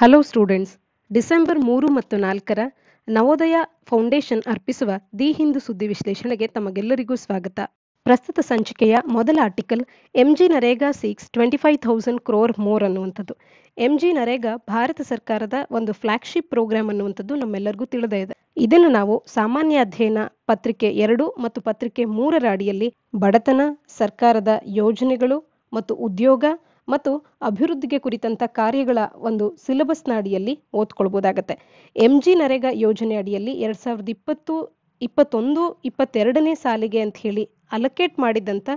hello students December ಮೂರು ಮತ್ತು ನಾಲ್ಕರ ನವೋದಯ ಫೌಂಡೇಶನ್ ಅರ್ಪಿಸುವ ದಿ ಹಿಂದೂ ಸುದ್ದಿ ವಿಶ್ಲೇಷಣೆಗೆ ತಮಗೆಲ್ಲರಿಗೂ ಸ್ವಾಗತ ಪ್ರಸ್ತುತ ಸಂಚಿಕೆಯ ಮೊದಲ article G NREGA six twenty five thousand crore more ಅನ್ನುವಂಥದ್ದು ಜಿ ನರೇಗಾ ಭಾರತ ಸರ್ಕಾರದ ಒಂದು ಫ್ಲಾಗ್ಶಿಪ್ ಪ್ರೋಗ್ರಾಮ್ ಅನ್ನುವಂಥದ್ದು ನಮ್ಮೆಲ್ಲರಿಗೂ ತಿಳಿದೇ ಇದೆ ಇದನ್ನು ನಾವು ಸಾಮಾನ್ಯ ಅಧ್ಯಯನ ಪತ್ರಿಕೆ ಎರಡು ಮತ್ತು ಪತ್ರಿಕೆ ಮೂರರ ಅಡಿಯಲ್ಲಿ ಬಡತನ ಸರ್ಕಾರದ ಯೋಜನೆಗಳು ಮತ್ತು ಉದ್ಯೋಗ ಮತ್ತು ಅಭಿವೃದ್ಧಿಗೆ ಕುರಿತಂತ ಕಾರ್ಯಗಳ ಒಂದು ಸಿಲೆಬಸ್ನ ಅಡಿಯಲ್ಲಿ ಓದ್ಕೊಳ್ಬೋದಾಗತ್ತೆ ಎಂ ಜಿ ನರೇಗಾ ಯೋಜನೆ ಅಡಿಯಲ್ಲಿ ಎರಡ್ ಸಾವಿರದ ಇಪ್ಪತ್ತು ಇಪ್ಪತ್ತೊಂದು ಇಪ್ಪತ್ತೆರಡನೇ ಸಾಲಿಗೆ ಅಂತ ಹೇಳಿ ಅಲೋಕೇಟ್ ಮಾಡಿದಂಥ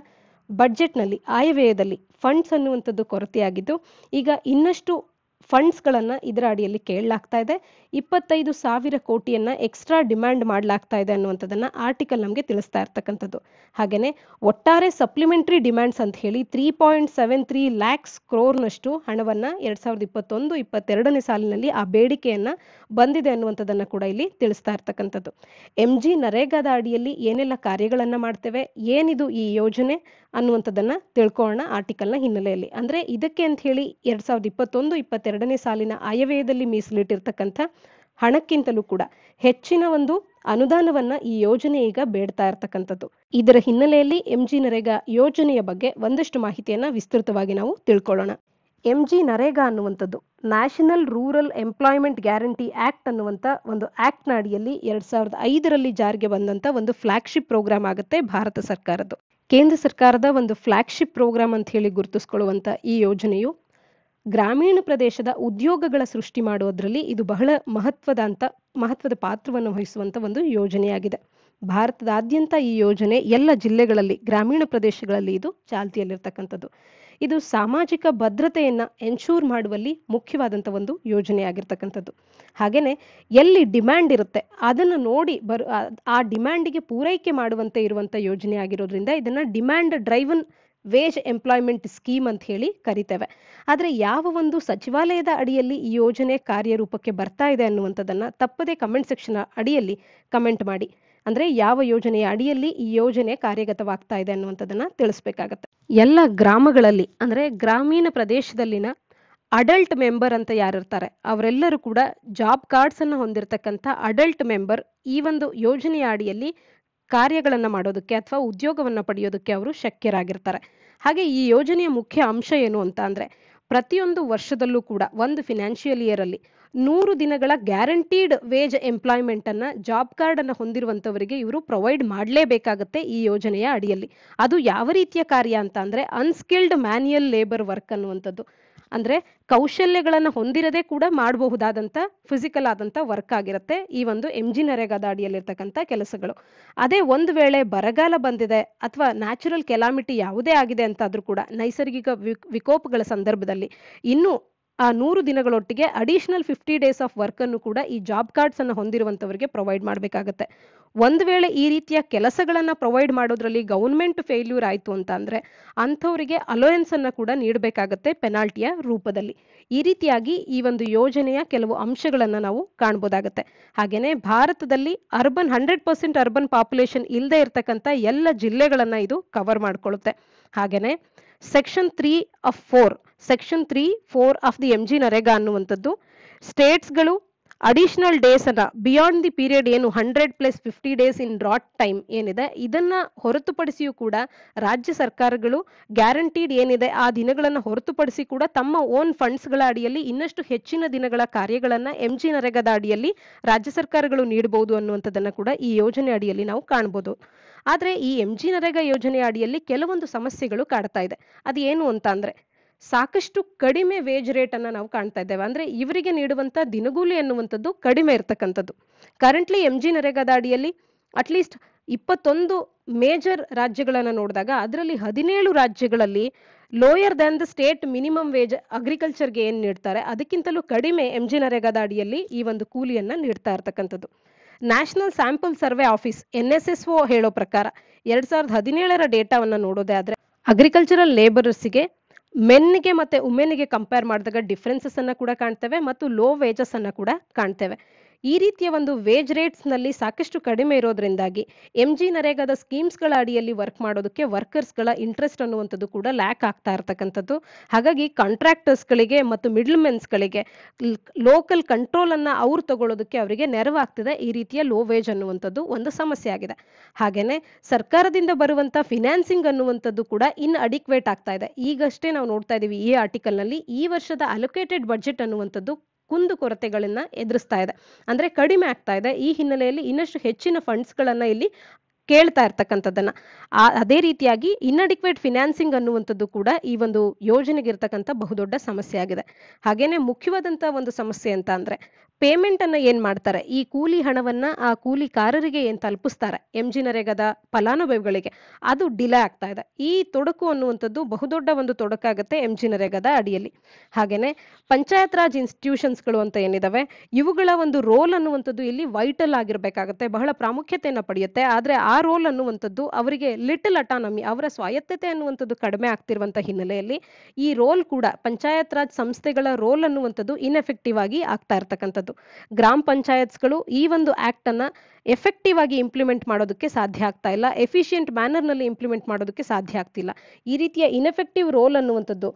ಬಡ್ಜೆಟ್ನಲ್ಲಿ ಆಯವ್ಯಯದಲ್ಲಿ ಫಂಡ್ಸ್ ಅನ್ನುವಂಥದ್ದು ಕೊರತೆಯಾಗಿದ್ದು ಈಗ ಇನ್ನಷ್ಟು ಫಂಡ್ಸ್ಗಳನ್ನು ಇದರ ಅಡಿಯಲ್ಲಿ ಕೇಳಲಾಗ್ತಾ ಇದೆ ಇಪ್ಪತ್ತೈದು ಸಾವಿರ ಕೋಟಿಯನ್ನು ಎಕ್ಸ್ಟ್ರಾ ಡಿಮ್ಯಾಂಡ್ ಮಾಡಲಾಗ್ತಾ ಇದೆ ಅನ್ನುವಂಥದ್ದನ್ನು ಆರ್ಟಿಕಲ್ ನಮಗೆ ತಿಳಿಸ್ತಾ ಇರ್ತಕ್ಕಂಥದ್ದು ಹಾಗೆಯೇ ಒಟ್ಟಾರೆ ಸಪ್ಲಿಮೆಂಟರಿ ಡಿಮ್ಯಾಂಡ್ಸ್ ಅಂತ ಹೇಳಿ three point seven three lakhs ಕ್ರೋರ್ನಷ್ಟು ಹಣವನ್ನು ಎರಡ್ ಸಾವಿರದ ಇಪ್ಪತ್ತೊಂದು ಇಪ್ಪತ್ತೆರಡನೇ ಸಾಲಿನಲ್ಲಿ ಆ ಬೇಡಿಕೆಯನ್ನು ಬಂದಿದೆ ಅನ್ನುವಂಥದ್ದನ್ನು ಕೂಡ ಇಲ್ಲಿ ತಿಳಿಸ್ತಾ ಇರ್ತಕ್ಕಂಥದ್ದು ಎಂ ಜಿ ನರೇಗಾದ ಅಡಿಯಲ್ಲಿ ಏನೆಲ್ಲ ಕಾರ್ಯಗಳನ್ನು ಮಾಡ್ತೇವೆ ಏನಿದು ಈ ಯೋಜನೆ ಅನ್ನುವಂಥದ್ದನ್ನ ತಿಳ್ಕೊಳ್ಳೋಣ ಆರ್ಟಿಕಲ್ನ ಹಿನ್ನೆಲೆಯಲ್ಲಿ ಅಂದ್ರೆ ಇದಕ್ಕೆ ಅಂತ ಹೇಳಿ ಎರಡ್ ಸಾವಿರದ ಇಪ್ಪತ್ತೊಂದು ಇಪ್ಪತ್ತೆರಡನೇ ಸಾಲಿನ ಆಯವ್ಯಯದಲ್ಲಿ ಮೀಸಲಿಟ್ಟಿರ್ತಕ್ಕಂಥ ಹಣಕ್ಕಿಂತಲೂ ಕೂಡ ಹೆಚ್ಚಿನ ಒಂದು ಅನುದಾನವನ್ನ ಈ ಯೋಜನೆ ಈಗ ಬೇಡ್ತಾ ಇರತಕ್ಕಂಥದ್ದು ಇದರ ಹಿನ್ನೆಲೆಯಲ್ಲಿ ಜಿ ನರೇಗಾ ಯೋಜನೆಯ ಬಗ್ಗೆ ಒಂದಷ್ಟು ಮಾಹಿತಿಯನ್ನ ವಿಸ್ತೃತವಾಗಿ ನಾವು ತಿಳ್ಕೊಳ್ಳೋಣ ಜಿ ನರೇಗಾ ಅನ್ನುವಂಥದ್ದು national rural employment guarantee act ಅನ್ನುವಂಥ ಒಂದು ಆಕ್ಟ್ನ ಅಡಿಯಲ್ಲಿ ಎರಡ್ ಸಾವಿರದ ಐದರಲ್ಲಿ ಜಾರಿಗೆ ಬಂದಂಥ ಒಂದು ಫ್ಲಾಗ್ಶಿಪ್ ಪ್ರೋಗ್ರಾಮ್ ಆಗುತ್ತೆ ಭಾರತ ಸರ್ಕಾರದ್ದು ಕೇಂದ್ರ ಸರ್ಕಾರದ ಒಂದು ಫ್ಲಾಗ್ಶಿಪ್ ಪ್ರೋಗ್ರಾಮ್ ಅಂತ ಹೇಳಿ ಗುರುತಿಸ್ಕೊಳ್ಳುವಂಥ ಈ ಯೋಜನೆಯು ಗ್ರಾಮೀಣ ಪ್ರದೇಶದ ಉದ್ಯೋಗಗಳ ಸೃಷ್ಟಿ ಮಾಡುವುದರಲ್ಲಿ ಇದು ಬಹಳ ಮಹತ್ವದ ಅಂತ ಮಹತ್ವದ ಪಾತ್ರವನ್ನು ವಹಿಸುವಂತ ಒಂದು ಯೋಜನೆಯಾಗಿದೆ ಭಾರತದಾದ್ಯಂತ ಈ ಯೋಜನೆ ಎಲ್ಲ ಜಿಲ್ಲೆಗಳಲ್ಲಿ ಗ್ರಾಮೀಣ ಪ್ರದೇಶಗಳಲ್ಲಿ ಇದು ಚಾಲ್ತಿಯಲ್ಲಿರ್ತಕ್ಕಂಥದ್ದು ಇದು ಸಾಮಾಜಿಕ ಭದ್ರತೆಯನ್ನು ಎನ್ಶೂರ್ ಮಾಡುವಲ್ಲಿ ಮುಖ್ಯವಾದಂಥ ಒಂದು ಯೋಜನೆ ಆಗಿರ್ತಕ್ಕಂಥದ್ದು ಹಾಗೆಯೇ ಎಲ್ಲಿ ಡಿಮ್ಯಾಂಡ್ ಇರುತ್ತೆ ಅದನ್ನು ನೋಡಿ ಬರು ಆ ಡಿಮ್ಯಾಂಡಿಗೆ ಪೂರೈಕೆ ಮಾಡುವಂತೆ ಇರುವಂಥ ಯೋಜನೆ ಆಗಿರೋದ್ರಿಂದ ಇದನ್ನು demand driven wage employment scheme ಅಂತ ಹೇಳಿ ಕರಿತೇವೆ ಆದರೆ ಯಾವ ಒಂದು ಸಚಿವಾಲಯದ ಅಡಿಯಲ್ಲಿ ಈ ಯೋಜನೆ ಕಾರ್ಯರೂಪಕ್ಕೆ ಬರ್ತಾ ಇದೆ ಅನ್ನುವಂಥದ್ದನ್ನು ತಪ್ಪದೇ ಕಮೆಂಟ್ ಸೆಕ್ಷನ್ ಅಡಿಯಲ್ಲಿ ಕಮೆಂಟ್ ಮಾಡಿ ಅಂದ್ರೆ ಯಾವ ಯೋಜನೆಯ ಅಡಿಯಲ್ಲಿ ಈ ಯೋಜನೆ ಕಾರ್ಯಗತವಾಗ್ತಾ ಇದೆ ಅನ್ನುವಂಥದ್ದನ್ನ ತಿಳಿಸ್ಬೇಕಾಗತ್ತೆ ಎಲ್ಲ ಗ್ರಾಮಗಳಲ್ಲಿ ಅಂದ್ರೆ ಗ್ರಾಮೀಣ ಪ್ರದೇಶದಲ್ಲಿನ ಅಡಲ್ಟ್ ಮೆಂಬರ್ ಅಂತ ಯಾರಿರ್ತಾರೆ ಅವರೆಲ್ಲರೂ ಕೂಡ ಜಾಬ್ ಕಾರ್ಡ್ಸ್ ಅನ್ನು ಹೊಂದಿರತಕ್ಕಂಥ ಅಡಲ್ಟ್ ಮೆಂಬರ್ ಈ ಒಂದು ಯೋಜನೆಯ ಅಡಿಯಲ್ಲಿ ಕಾರ್ಯಗಳನ್ನು ಮಾಡೋದಕ್ಕೆ ಅಥವಾ ಉದ್ಯೋಗವನ್ನು ಪಡೆಯೋದಕ್ಕೆ ಅವರು ಶಕ್ಯರಾಗಿರ್ತಾರೆ ಹಾಗೆ ಈ ಯೋಜನೆಯ ಮುಖ್ಯ ಅಂಶ ಏನು ಅಂತ ಅಂದ್ರೆ ಪ್ರತಿಯೊಂದು ವರ್ಷದಲ್ಲೂ ಕೂಡ ಒಂದು ಫಿನಾನ್ಷಿಯಲ್ ಅಲ್ಲಿ ನೂರು ದಿನಗಳ ಗ್ಯಾರಂಟೀಡ್ ವೇಜ್ ಎಂಪ್ಲಾಯ್ಮೆಂಟ್ ಅನ್ನ ಜಾಬ್ ಕಾರ್ಡ್ ಅನ್ನ ಹೊಂದಿರುವಂತವರಿಗೆ ಇವರು ಪ್ರೊವೈಡ್ ಮಾಡಲೇಬೇಕಾಗತ್ತೆ ಈ ಯೋಜನೆಯ ಅಡಿಯಲ್ಲಿ ಅದು ಯಾವ ರೀತಿಯ ಕಾರ್ಯ ಅಂತ ಅಂದ್ರೆ ಅನ್ಸ್ಕಿಲ್ಡ್ ಮ್ಯಾನ್ಯಲ್ ಲೇಬರ್ ವರ್ಕ್ ಅನ್ನುವಂಥದ್ದು ಅಂದ್ರೆ ಕೌಶಲ್ಯಗಳನ್ನು ಹೊಂದಿರದೆ ಕೂಡ ಮಾಡಬಹುದಾದಂಥ ಫಿಸಿಕಲ್ ಆದಂತ ವರ್ಕ್ ಆಗಿರುತ್ತೆ ಈ ಒಂದು ಜಿ ನರೇಗಾದ ಅಡಿಯಲ್ಲಿರ್ತಕ್ಕಂಥ ಕೆಲಸಗಳು ಅದೇ ಒಂದು ವೇಳೆ ಬರಗಾಲ ಬಂದಿದೆ ಅಥವಾ ನ್ಯಾಚುರಲ್ ಕೆಲಾಮಿಟಿ ಯಾವುದೇ ಆಗಿದೆ ಅಂತಾದ್ರೂ ಕೂಡ ನೈಸರ್ಗಿಕ ವಿಕೋಪಗಳ ಸಂದರ್ಭದಲ್ಲಿ ಇನ್ನು ಆ ನೂರು ದಿನಗಳೊಟ್ಟಿಗೆ additional fifty days of work ಅನ್ನು ಕೂಡ ಈ ಜಾಬ್ ಕಾರ್ಡ್ಸ್ ಅನ್ನು ಹೊಂದಿರುವಂತವರಿಗೆ ಪ್ರೊವೈಡ್ ಮಾಡಬೇಕಾಗತ್ತೆ ಒಂದು ವೇಳೆ ಈ ರೀತಿಯ ಕೆಲಸಗಳನ್ನು ಪ್ರೊವೈಡ್ ಮಾಡೋದ್ರಲ್ಲಿ ಗೌರ್ಮೆಂಟ್ ಫೇಲ್ಯೂರ್ ಆಯಿತು ಅಂತ ಅಂದ್ರೆ ಅಂಥವರಿಗೆ ಅನ್ನು ಕೂಡ ನೀಡಬೇಕಾಗತ್ತೆ ಪೆನಾಲ್ಟಿಯ ರೂಪದಲ್ಲಿ ಈ ರೀತಿಯಾಗಿ ಈ ಒಂದು ಯೋಜನೆಯ ಕೆಲವು ಅಂಶಗಳನ್ನು ನಾವು ಕಾಣ್ಬೋದಾಗತ್ತೆ ಹಾಗೇನೆ ಭಾರತದಲ್ಲಿ urban hundred percent urban population ಇಲ್ಲದೆ ಇರತಕ್ಕಂಥ ಎಲ್ಲ ಜಿಲ್ಲೆಗಳನ್ನು ಇದು ಕವರ್ ಮಾಡಿಕೊಳ್ಳುತ್ತೆ ಹಾಗೇನೆ section three of four section three four of the M G NREGA ಅನ್ನುವಂಥದ್ದು ಸ್ಟೇಟ್ಸ್ಗಳು ಅಡಿಷನಲ್ ಡೇಸ್ ಅನ್ನ ಬಿಯಾಂಡ್ ದಿ ಪೀರಿಯಡ್ ಏನು hundred plus fifty days in drought time ಏನಿದೆ ಇದನ್ನ ಹೊರತುಪಡಿಸಿಯೂ ಕೂಡ ರಾಜ್ಯ ಸರ್ಕಾರಗಳು ಗ್ಯಾರಂಟಿಡ್ ಏನಿದೆ ಆ ದಿನಗಳನ್ನು ಹೊರತುಪಡಿಸಿ ಕೂಡ ತಮ್ಮ ಓನ್ ಫಂಡ್ಸ್ಗಳ ಅಡಿಯಲ್ಲಿ ಇನ್ನಷ್ಟು ಹೆಚ್ಚಿನ ದಿನಗಳ ಕಾರ್ಯಗಳನ್ನ ಎಂ ಜಿ ನರೇಗಾದ ಅಡಿಯಲ್ಲಿ ರಾಜ್ಯ ಸರ್ಕಾರಗಳು ನೀಡಬಹುದು ಅನ್ನುವಂಥದ್ದನ್ನ ಕೂಡ ಈ ಯೋಜನೆ ಅಡಿಯಲ್ಲಿ ನಾವು ಕಾಣಬಹುದು ಆದರೆ ಈ ಎಂ ಜಿ ನರೇಗಾ ಯೋಜನೆ ಅಡಿಯಲ್ಲಿ ಕೆಲವೊಂದು ಸಮಸ್ಯೆಗಳು ಕಾಡ್ತಾ ಇದೆ ಅದು ಏನು ಅಂತ ಅಂದ್ರೆ ಸಾಕಷ್ಟು ಕಡಿಮೆ ವೇಜ್ ರೇಟ್ ಅನ್ನ ನಾವು ಕಾಣ್ತಾ ಇದ್ದೇವೆ ಅಂದ್ರೆ ಇವರಿಗೆ ನೀಡುವಂತ ದಿನಗೂಲಿ ಎನ್ನುವಂಥದ್ದು ಕಡಿಮೆ ಇರತಕ್ಕಂಥದ್ದು ಕರೆಂಟ್ಲಿ ಎಂ ಜಿ ನರೇಗಾದ ಅಡಿಯಲ್ಲಿ ಅಟ್ಲೀಸ್ಟ್ ಇಪ್ಪತ್ತೊಂದು ಮೇಜರ್ ರಾಜ್ಯಗಳನ್ನು ನೋಡಿದಾಗ ಅದರಲ್ಲಿ ಹದಿನೇಳು ರಾಜ್ಯಗಳಲ್ಲಿ lower than the state minimum wage ಅಗ್ರಿಕಲ್ಚರ್ಗೆ ಏನ್ ನೀಡ್ತಾರೆ ಅದಕ್ಕಿಂತಲೂ ಕಡಿಮೆ ಎಂ ಜಿ ನರೇಗಾದ ಅಡಿಯಲ್ಲಿ ಈ ಒಂದು ಕೂಲಿಯನ್ನು ನೀಡ್ತಾ ಇರ್ತಕ್ಕಂಥದ್ದು national sample survey office N S S O ಹೇಳೋ ಪ್ರಕಾರ ಎರಡ್ ಸಾವಿರದ ಹದಿನೇಳರ ಡೇಟಾವನ್ನು ನೋಡೋದೇ ಆದ್ರೆ ಅಗ್ರಿಕಲ್ಚರಲ್ ಲೇಬರರ್ಸ್ಗೆ ಮೆನ್ಗೆ ಮತ್ತೆ ವುಮೆನ್ಗೆ ಕಂಪೇರ್ ಮಾಡಿದಾಗ ಡಿಫ್ರೆನ್ಸಸ್ ಅನ್ನ ಕೂಡ ಕಾಣ್ತೇವೆ ಮತ್ತು ಲೋ ವೇಜಸ್ ಅನ್ನ ಕೂಡ ಕಾಣ್ತೇವೆ ಈ ರೀತಿಯ ಒಂದು ವೇಜ್ ರೇಟ್ಸ್ ನಲ್ಲಿ ಸಾಕಷ್ಟು ಕಡಿಮೆ ಇರೋದ್ರಿಂದಾಗಿ ಎಂ ಜಿ ನರೇಗಾದ ಸ್ಕೀಮ್ಸ್ ಗಳ ಅಡಿಯಲ್ಲಿ ವರ್ಕ್ ಮಾಡೋದಕ್ಕೆ ವರ್ಕರ್ಸ್ ಗಳ ಇಂಟ್ರೆಸ್ಟ್ ಅನ್ನುವಂಥದ್ದು ಕೂಡ ಲ್ಯಾಕ್ ಆಗ್ತಾ ಇರತಕ್ಕಂಥದ್ದು ಹಾಗಾಗಿ ಕಾಂಟ್ರಾಕ್ಟರ್ಸ್ ಗಳಿಗೆ ಮತ್ತು ಮಿಡ್ಲ್ ಮೆನ್ಸ್ ಗಳಿಗೆ ಲೋಕಲ್ ಕಂಟ್ರೋಲ್ ಅನ್ನ ಅವ್ರು ತಗೊಳ್ಳೋದಕ್ಕೆ ಅವರಿಗೆ ನೆರವಾಗ್ತಿದೆ ಈ ರೀತಿಯ ಲೋ ವೇಜ್ ಅನ್ನುವಂಥದ್ದು ಒಂದು ಸಮಸ್ಯೆ ಆಗಿದೆ ಹಾಗೇನೆ ಸರ್ಕಾರದಿಂದ ಬರುವಂತ ಫಿನಾನ್ಸಿಂಗ್ ಅನ್ನುವಂಥದ್ದು ಕೂಡ ಇನ್ ಅಡಿಕ್ವೇಟ್ ಆಗ್ತಾ ಇದೆ ಈಗಷ್ಟೇ ನಾವು ನೋಡ್ತಾ ಇದೀವಿ ಈ ಆರ್ಟಿಕಲ್ ನಲ್ಲಿ ಈ ವರ್ಷದ ಅಲೋಕೇಟೆಡ್ ಬಜೆಟ್ ಅನ್ನುವಂಥದ್ದು ಕುಂದು ಕೊರತೆಗಳನ್ನ ಎದುರಿಸ್ತಾ ಇದೆ ಅಂದ್ರೆ ಕಡಿಮೆ ಆಗ್ತಾ ಇದೆ ಈ ಹಿನ್ನೆಲೆಯಲ್ಲಿ ಇನ್ನಷ್ಟು ಹೆಚ್ಚಿನ ಫಂಡ್ಸ್ ಗಳನ್ನ ಇಲ್ಲಿ ಕೇಳ್ತಾ ಇರ್ತಕ್ಕಂಥದ್ದನ್ನ ಅದೇ ರೀತಿಯಾಗಿ ಇನ್ಅಡಿಕ್ವೇಟ್ ಫಿನಾನ್ಸಿಂಗ್ ಅನ್ನುವಂಥದ್ದು ಕೂಡ ಈ ಒಂದು ಯೋಜನೆಗೆ ಬಹುದೊಡ್ಡ ಸಮಸ್ಯೆ ಆಗಿದೆ ಹಾಗೇನೆ ಮುಖ್ಯವಾದಂತಹ ಒಂದು ಸಮಸ್ಯೆ ಅಂತ ಅಂದ್ರೆ ಪೇಮೆಂಟ್ ಅನ್ನ ಏನು ಮಾಡ್ತಾರೆ ಈ ಕೂಲಿ ಹಣವನ್ನ ಆ ಕೂಲಿಕಾರರಿಗೆ ಏನು ತಲುಪಿಸ್ತಾರೆ ಎಂಜಿ ನರೇಗದ ಫಲಾನುಭವಿಗಳಿಗೆ ಅದು ಡಿಲೇ ಆಗ್ತಾ ಇದೆ ಈ ತೊಡಕು ಅನ್ನುವಂಥದ್ದು ಬಹುದೊಡ್ಡ ಒಂದು ತೊಡಕಾಗುತ್ತೆ ಎಂಜಿ ನರೇಗದ ಅಡಿಯಲ್ಲಿ ಹಾಗೇನೆ ಪಂಚಾಯತ್ ರಾಜ್ ಗಳು ಅಂತ ಏನಿದಾವೆ ಇವುಗಳ ಒಂದು ರೋಲ್ ಅನ್ನುವಂಥದ್ದು ಇಲ್ಲಿ ವೈಟಲ್ ಆಗಿರಬೇಕಾಗುತ್ತೆ ಬಹಳ ಪ್ರಾಮುಖ್ಯತೆಯನ್ನು ಪಡೆಯುತ್ತೆ ಆದರೆ ಆ ರೋಲ್ ಅನ್ನುವಂಥದ್ದು ಅವರಿಗೆ ಲಿಟಲ್ ಅಟಾನಮಿ ಅವರ ಸ್ವಾಯತ್ತತೆ ಅನ್ನುವಂಥದ್ದು ಕಡಿಮೆ ಆಗ್ತಿರುವಂತಹ ಹಿನ್ನೆಲೆಯಲ್ಲಿ ಈ ರೋಲ್ ಕೂಡ ಪಂಚಾಯತ್ ರಾಜ್ ಸಂಸ್ಥೆಗಳ ರೋಲ್ ಅನ್ನುವಂಥದ್ದು ಇನ್ಎಫೆಕ್ಟಿವ್ ಆಗಿ ಆಗ್ತಾ ಇರ್ತಕ್ಕಂಥದ್ದು ಗ್ರಾಮ ಪಂಚಾಯತ್ಸ್ಗಳು ಈ ಒಂದು ಆಕ್ಟ್ ಅನ್ನ ಎಫೆಕ್ಟಿವ್ ಆಗಿ ಇಂಪ್ಲಿಮೆಂಟ್ ಮಾಡೋದಕ್ಕೆ ಸಾಧ್ಯ ಆಗ್ತಾ ಇಲ್ಲ ಎಫಿಷಿಯಂಟ್ ಮ್ಯಾನರ್ ನಲ್ಲಿ ಇಂಪ್ಲಿಮೆಂಟ್ ಮಾಡೋದಕ್ಕೆ ಸಾಧ್ಯ ಆಗ್ತಿಲ್ಲ ಈ ರೀತಿಯ ಇನ್ಎಫೆಕ್ಟಿವ್ ರೋಲ್ ಅನ್ನುವಂಥದ್ದು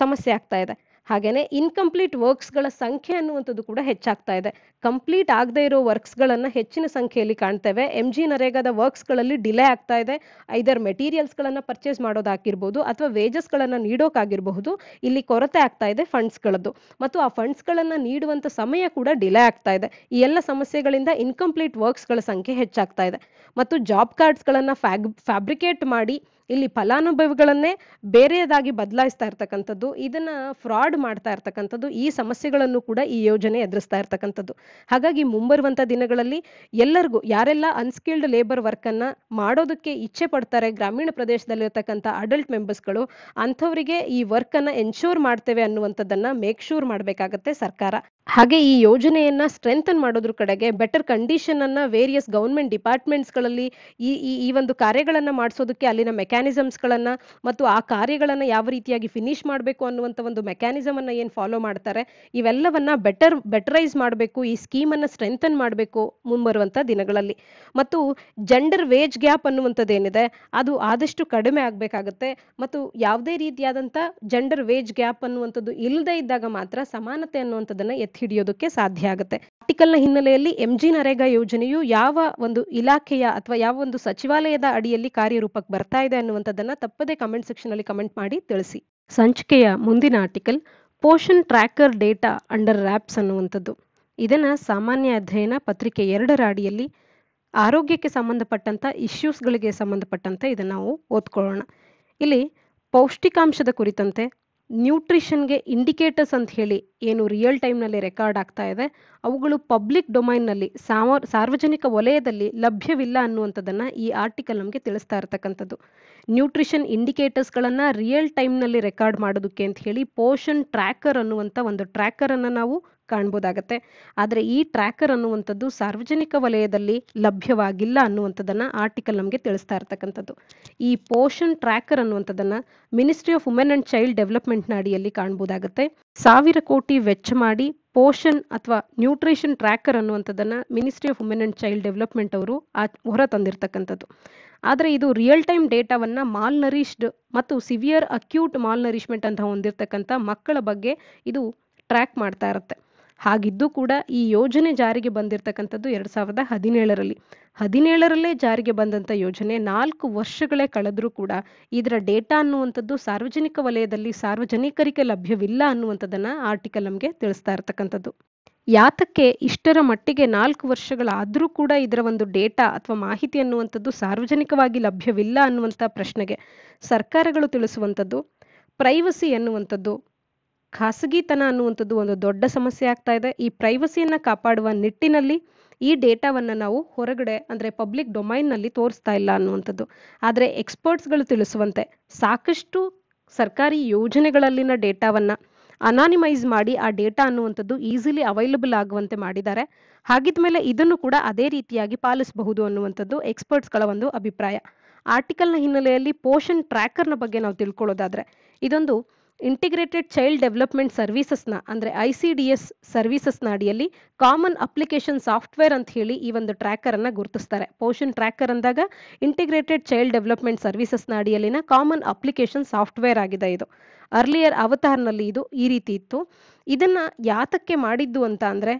ಸಮಸ್ಯೆ ಆಗ್ತಾ ಇದೆ ಹಾಗೇನೆ ಇನ್ಕಂಪ್ಲೀಟ್ ವರ್ಕ್ಸ್ ಗಳ ಸಂಖ್ಯೆ ಅನ್ನುವಂಥದ್ದು ಕೂಡ ಹೆಚ್ಚಾಗ್ತಾ ಇದೆ ಕಂಪ್ಲೀಟ್ ಆಗದೆ ಇರೋ ವರ್ಕ್ಸ್ಗಳನ್ನು ಹೆಚ್ಚಿನ ಸಂಖ್ಯೆಯಲ್ಲಿ ಕಾಣ್ತೇವೆ ಎಂ ಜಿ ನರೇಗಾದ ವರ್ಕ್ಸ್ಗಳಲ್ಲಿ ಡಿಲೇ ಆಗ್ತಾ ಇದೆ ಐದರ್ ಮೆಟೀರಿಯಲ್ಸ್ಗಳನ್ನು ಪರ್ಚೇಸ್ ಮಾಡೋದಾಗಿರ್ಬೋದು ಅಥವಾ ವೇಜಸ್ಗಳನ್ನು ನೀಡೋಕಾಗಿರಬಹುದು ಇಲ್ಲಿ ಕೊರತೆ ಆಗ್ತಾ ಇದೆ ಫಂಡ್ಸ್ಗಳದ್ದು ಮತ್ತು ಆ ಫಂಡ್ಸ್ಗಳನ್ನು ನೀಡುವಂಥ ಸಮಯ ಕೂಡ ಡಿಲೇ ಆಗ್ತಾ ಇದೆ ಈ ಎಲ್ಲ ಸಮಸ್ಯೆಗಳಿಂದ ಇನ್ಕಂಪ್ಲೀಟ್ ವರ್ಕ್ಸ್ಗಳ ಸಂಖ್ಯೆ ಹೆಚ್ಚಾಗ್ತಾ ಇದೆ ಮತ್ತು ಜಾಬ್ ಕಾರ್ಡ್ಸ್ಗಳನ್ನು ಫ್ಯಾಗ್ ಫ್ಯಾಬ್ರಿಕೇಟ್ ಮಾಡಿ ಇಲ್ಲಿ ಫಲಾನುಭವಿಗಳನ್ನೇ ಬೇರೆಯದಾಗಿ ಬದಲಾಯಿಸ್ತಾ ಇರ್ತಕ್ಕಂಥದ್ದು ಇದನ್ನ ಫ್ರಾಡ್ ಮಾಡ್ತಾ ಇರ್ತಕ್ಕಂಥದ್ದು ಈ ಸಮಸ್ಯೆಗಳನ್ನು ಕೂಡ ಈ ಯೋಜನೆ ಎದುರಿಸ್ತಾ ಇರ್ತಕ್ಕಂಥದ್ದು ಹಾಗಾಗಿ ಮುಂಬರುವಂತ ದಿನಗಳಲ್ಲಿ ಎಲ್ಲರಿಗೂ ಯಾರೆಲ್ಲ ಅನ್ಸ್ಕಿಲ್ಡ್ ಲೇಬರ್ ಅನ್ನ ಮಾಡೋದಕ್ಕೆ ಇಚ್ಛೆ ಪಡ್ತಾರೆ ಗ್ರಾಮೀಣ ಪ್ರದೇಶದಲ್ಲಿರ್ತಕ್ಕಂಥ ಅಡಲ್ಟ್ ಮೆಂಬರ್ಸ್ಗಳು ಅಂಥವರಿಗೆ ಈ ವರ್ಕನ್ನು ಎನ್ಶೂರ್ ಮಾಡ್ತೇವೆ ಅನ್ನುವಂಥದ್ದನ್ನು ಮೇಕ್ ಶೂರ್ ಮಾಡಬೇಕಾಗತ್ತೆ ಸರ್ಕಾರ ಹಾಗೆ ಈ ಯೋಜನೆಯನ್ನ ಸ್ಟ್ರೆಂಥನ್ ಮಾಡೋದ್ರ ಕಡೆಗೆ ಬೆಟರ್ ಕಂಡೀಷನ್ ಅನ್ನ ವೇರಿಯಸ್ ಗವರ್ಮೆಂಟ್ ಡಿಪಾರ್ಟ್ಮೆಂಟ್ಸ್ ಗಳಲ್ಲಿ ಈ ಈ ಒಂದು ಕಾರ್ಯಗಳನ್ನ ಮಾಡಿಸೋದಕ್ಕೆ ಅಲ್ಲಿನ ಮೆಕ್ಯಾನಿಸಮ್ಸ್ ಗಳನ್ನ ಮತ್ತು ಆ ಕಾರ್ಯಗಳನ್ನ ಯಾವ ರೀತಿಯಾಗಿ ಫಿನಿಶ್ ಮಾಡಬೇಕು ಅನ್ನುವಂತ ಒಂದು ಮೆಕ್ಯಾನಿಸಮ್ ಅನ್ನ ಏನ್ ಫಾಲೋ ಮಾಡ್ತಾರೆ ಇವೆಲ್ಲವನ್ನ ಬೆಟರ್ ಬೆಟರೈಸ್ ಮಾಡಬೇಕು ಈ ಸ್ಕೀಮ್ ಅನ್ನ ಸ್ಟ್ರೆಂಥನ್ ಮಾಡಬೇಕು ಮುಂಬರುವಂತ ದಿನಗಳಲ್ಲಿ ಮತ್ತು ಜೆಂಡರ್ ವೇಜ್ ಗ್ಯಾಪ್ ಏನಿದೆ ಅದು ಆದಷ್ಟು ಕಡಿಮೆ ಆಗಬೇಕಾಗುತ್ತೆ ಮತ್ತು ಯಾವುದೇ ರೀತಿಯಾದಂತ ಜೆಂಡರ್ ವೇಜ್ ಗ್ಯಾಪ್ ಅನ್ನುವಂಥದ್ದು ಇಲ್ಲದೆ ಇದ್ದಾಗ ಮಾತ್ರ ಸಮಾನತೆ ಅನ್ನುವಂಥದ್ದನ್ನ ಎತ್ತಿ ಹಿಡಿಯೋದಕ್ಕೆ ಸಾಧ್ಯ ಆಗುತ್ತೆ ಆರ್ಟಿಕಲ್ನ ಹಿನ್ನೆಲೆಯಲ್ಲಿ ಎಂಜಿ ನರೇಗಾ ಯೋಜನೆಯು ಯಾವ ಒಂದು ಇಲಾಖೆಯ ಅಥವಾ ಯಾವ ಒಂದು ಸಚಿವಾಲಯದ ಅಡಿಯಲ್ಲಿ ಕಾರ್ಯರೂಪಕ್ಕೆ ಬರ್ತಾ ಇದೆ ಅನ್ನುವಂಥದ್ದನ್ನ ತಪ್ಪದೇ ಕಮೆಂಟ್ ಸೆಕ್ಷನ್ ಅಲ್ಲಿ ಕಮೆಂಟ್ ಮಾಡಿ ತಿಳಿಸಿ ಸಂಚಿಕೆಯ ಮುಂದಿನ article Poshan tracker data under wraps ಅನ್ನುವಂಥದ್ದು ಇದನ್ನ ಸಾಮಾನ್ಯ ಅಧ್ಯಯನ ಪತ್ರಿಕೆ ಎರಡರ ಅಡಿಯಲ್ಲಿ ಆರೋಗ್ಯಕ್ಕೆ ಸಂಬಂಧಪಟ್ಟಂತ ಇಶ್ಯೂಸ್ಗಳಿಗೆ ಸಂಬಂಧಪಟ್ಟಂತೆ ಇದನ್ನ ನಾವು ಓದ್ಕೊಳ್ಳೋಣ ಇಲ್ಲಿ ಪೌಷ್ಟಿಕಾಂಶದ ಕುರಿತಂತೆ ನ್ಯೂಟ್ರಿಷನ್ಗೆ ಇಂಡಿಕೇಟರ್ಸ್ ಅಂತ ಹೇಳಿ ಏನು ರಿಯಲ್ ಟೈಮ್ನಲ್ಲಿ ರೆಕಾರ್ಡ್ ಆಗ್ತಾ ಇದೆ ಅವುಗಳು ಪಬ್ಲಿಕ್ ಡೊಮೈನ್ನಲ್ಲಿ ಸಾವ ಸಾರ್ವಜನಿಕ ವಲಯದಲ್ಲಿ ಲಭ್ಯವಿಲ್ಲ ಅನ್ನುವಂಥದ್ದನ್ನು ಈ ಆರ್ಟಿಕಲ್ ನಮಗೆ ತಿಳಿಸ್ತಾ ಇರತಕ್ಕಂಥದ್ದು ನ್ಯೂಟ್ರಿಷನ್ ಇಂಡಿಕೇಟರ್ಸ್ಗಳನ್ನು ರಿಯಲ್ ಟೈಮ್ನಲ್ಲಿ ರೆಕಾರ್ಡ್ ಮಾಡೋದಕ್ಕೆ ಅಂತ ಹೇಳಿ ಪೋಷನ್ ಟ್ರ್ಯಾಕರ್ ಅನ್ನುವಂಥ ಒಂದು ಟ್ರ್ಯಾಕರನ್ನು ನಾವು ಕಾಣ್ಬೋದಾಗತ್ತೆ ಆದರೆ ಈ ಟ್ರ್ಯಾಕರ್ ಅನ್ನುವಂಥದ್ದು ಸಾರ್ವಜನಿಕ ವಲಯದಲ್ಲಿ ಲಭ್ಯವಾಗಿಲ್ಲ ಅನ್ನುವಂಥದ್ದನ್ನು ಆರ್ಟಿಕಲ್ ನಮಗೆ ತಿಳಿಸ್ತಾ ಇರ್ತಕ್ಕಂಥದ್ದು ಈ ಪೋಷನ್ ಟ್ರ್ಯಾಕರ್ ಅನ್ನುವಂಥದ್ದನ್ನು ministry of women and child ಡೆವಲಪ್ಮೆಂಟ್ನ ಅಡಿಯಲ್ಲಿ ಕಾಣ್ಬೋದಾಗತ್ತೆ ಸಾವಿರ ಕೋಟಿ ವೆಚ್ಚ ಮಾಡಿ ಪೋಷನ್ ಅಥವಾ ನ್ಯೂಟ್ರಿಷನ್ ಟ್ರ್ಯಾಕರ್ ಅನ್ನುವಂಥದ್ದನ್ನು ministry of women and child development ಅವರು ಹೊರ ತಂದಿರತಕ್ಕಂಥದ್ದು ಆದರೆ ಇದು ರಿಯಲ್ ಟೈಮ್ ಡೇಟಾವನ್ನು ಮಾಲ್ನರಿಶ್ಡ್ ಮತ್ತು ಸಿವಿಯರ್ ಅಕ್ಯೂಟ್ ಮಾಲ್ನರಿಶ್ಮೆಂಟ್ ಅಂತ ಹೊಂದಿರತಕ್ಕಂಥ ಮಕ್ಕಳ ಬಗ್ಗೆ ಇದು ಟ್ರ್ಯಾಕ್ ಮಾಡ್ತಾ ಇರುತ್ತೆ ಹಾಗಿದ್ದು ಕೂಡ ಈ ಯೋಜನೆ ಜಾರಿಗೆ ಬಂದಿರತಕ್ಕಂಥದ್ದು ಎರಡು ಸಾವಿರದ ಹದಿನೇಳರಲ್ಲಿ ಹದಿನೇಳರಲ್ಲೇ ಜಾರಿಗೆ ಬಂದಂಥ ಯೋಜನೆ ನಾಲ್ಕು ವರ್ಷಗಳೇ ಕಳೆದರೂ ಕೂಡ ಇದರ ಡೇಟಾ ಅನ್ನುವಂಥದ್ದು ಸಾರ್ವಜನಿಕ ವಲಯದಲ್ಲಿ ಸಾರ್ವಜನಿಕರಿಗೆ ಲಭ್ಯವಿಲ್ಲ ಅನ್ನುವಂಥದ್ದನ್ನು ಆರ್ಟಿಕಲ್ ನಮಗೆ ತಿಳಿಸ್ತಾ ಇರತಕ್ಕಂಥದ್ದು ಯಾತಕ್ಕೆ ಇಷ್ಟರ ಮಟ್ಟಿಗೆ ನಾಲ್ಕು ವರ್ಷಗಳಾದರೂ ಕೂಡ ಇದರ ಒಂದು ಡೇಟಾ ಅಥವಾ ಮಾಹಿತಿ ಅನ್ನುವಂಥದ್ದು ಸಾರ್ವಜನಿಕವಾಗಿ ಲಭ್ಯವಿಲ್ಲ ಅನ್ನುವಂಥ ಪ್ರಶ್ನೆಗೆ ಸರ್ಕಾರಗಳು ತಿಳಿಸುವಂಥದ್ದು ಪ್ರೈವಸಿ ಅನ್ನುವಂಥದ್ದು ಖಾಸಗಿತನ ಅನ್ನುವಂಥದ್ದು ಒಂದು ದೊಡ್ಡ ಸಮಸ್ಯೆ ಆಗ್ತಾ ಇದೆ ಈ ಪ್ರೈವಸಿಯನ್ನು ಕಾಪಾಡುವ ನಿಟ್ಟಿನಲ್ಲಿ ಈ ಡೇಟಾವನ್ನು ನಾವು ಹೊರಗಡೆ ಅಂದರೆ ಪಬ್ಲಿಕ್ ಡೊಮೈನ್ನಲ್ಲಿ ತೋರಿಸ್ತಾ ಇಲ್ಲ ಅನ್ನುವಂಥದ್ದು ಆದರೆ ಎಕ್ಸ್ಪರ್ಟ್ಸ್ಗಳು ತಿಳಿಸುವಂತೆ ಸಾಕಷ್ಟು ಸರ್ಕಾರಿ ಯೋಜನೆಗಳಲ್ಲಿನ ಡೇಟಾವನ್ನು ಅನಾನಿಮೈಸ್ ಮಾಡಿ ಆ ಡೇಟಾ ಅನ್ನುವಂಥದ್ದು ಈಸಿಲಿ ಅವೈಲಬಲ್ ಆಗುವಂತೆ ಮಾಡಿದ್ದಾರೆ ಹಾಗಿದ ಮೇಲೆ ಇದನ್ನು ಕೂಡ ಅದೇ ರೀತಿಯಾಗಿ ಪಾಲಿಸಬಹುದು ಅನ್ನುವಂಥದ್ದು ಎಕ್ಸ್ಪರ್ಟ್ಸ್ಗಳ ಒಂದು ಅಭಿಪ್ರಾಯ ಆರ್ಟಿಕಲ್ನ ಹಿನ್ನೆಲೆಯಲ್ಲಿ ಪೋಷನ್ ಟ್ರ್ಯಾಕರ್ನ ಬಗ್ಗೆ ನಾವು ತಿಳ್ಕೊಳ್ಳೋದಾದರೆ ಇದೊಂದು ಇಂಟಿಗ್ರೇಟೆಡ್ ಚೈಲ್ಡ್ ಡೆವಲಪ್ಮೆಂಟ್ ಸರ್ವೀಸಸ್ನ ಅಂದರೆ ಐ ಸಿ ಡಿ ಎಸ್ ಸರ್ವೀಸಸ್ನ ಅಡಿಯಲ್ಲಿ ಕಾಮನ್ ಅಪ್ಲಿಕೇಶನ್ ಸಾಫ್ಟ್ವೇರ್ ಅಂತ ಹೇಳಿ ಈ ಒಂದು ಟ್ರ್ಯಾಕರ್ ಟ್ರ್ಯಾಕರನ್ನು ಗುರುತಿಸ್ತಾರೆ ಪೋಷನ್ ಟ್ರ್ಯಾಕರ್ ಅಂದಾಗ ಇಂಟಿಗ್ರೇಟೆಡ್ ಚೈಲ್ಡ್ ಡೆವಲಪ್ಮೆಂಟ್ ಸರ್ವೀಸಸ್ನ ಅಡಿಯಲ್ಲಿನ ಕಾಮನ್ ಅಪ್ಲಿಕೇಶನ್ ಸಾಫ್ಟ್ವೇರ್ ಆಗಿದೆ ಇದು ಅರ್ಲಿಯರ್ ಅವತಾರ್ನಲ್ಲಿ ಇದು ಈ ರೀತಿ ಇತ್ತು ಇದನ್ನು ಯಾತಕ್ಕೆ ಮಾಡಿದ್ದು ಅಂತ ಅಂದರೆ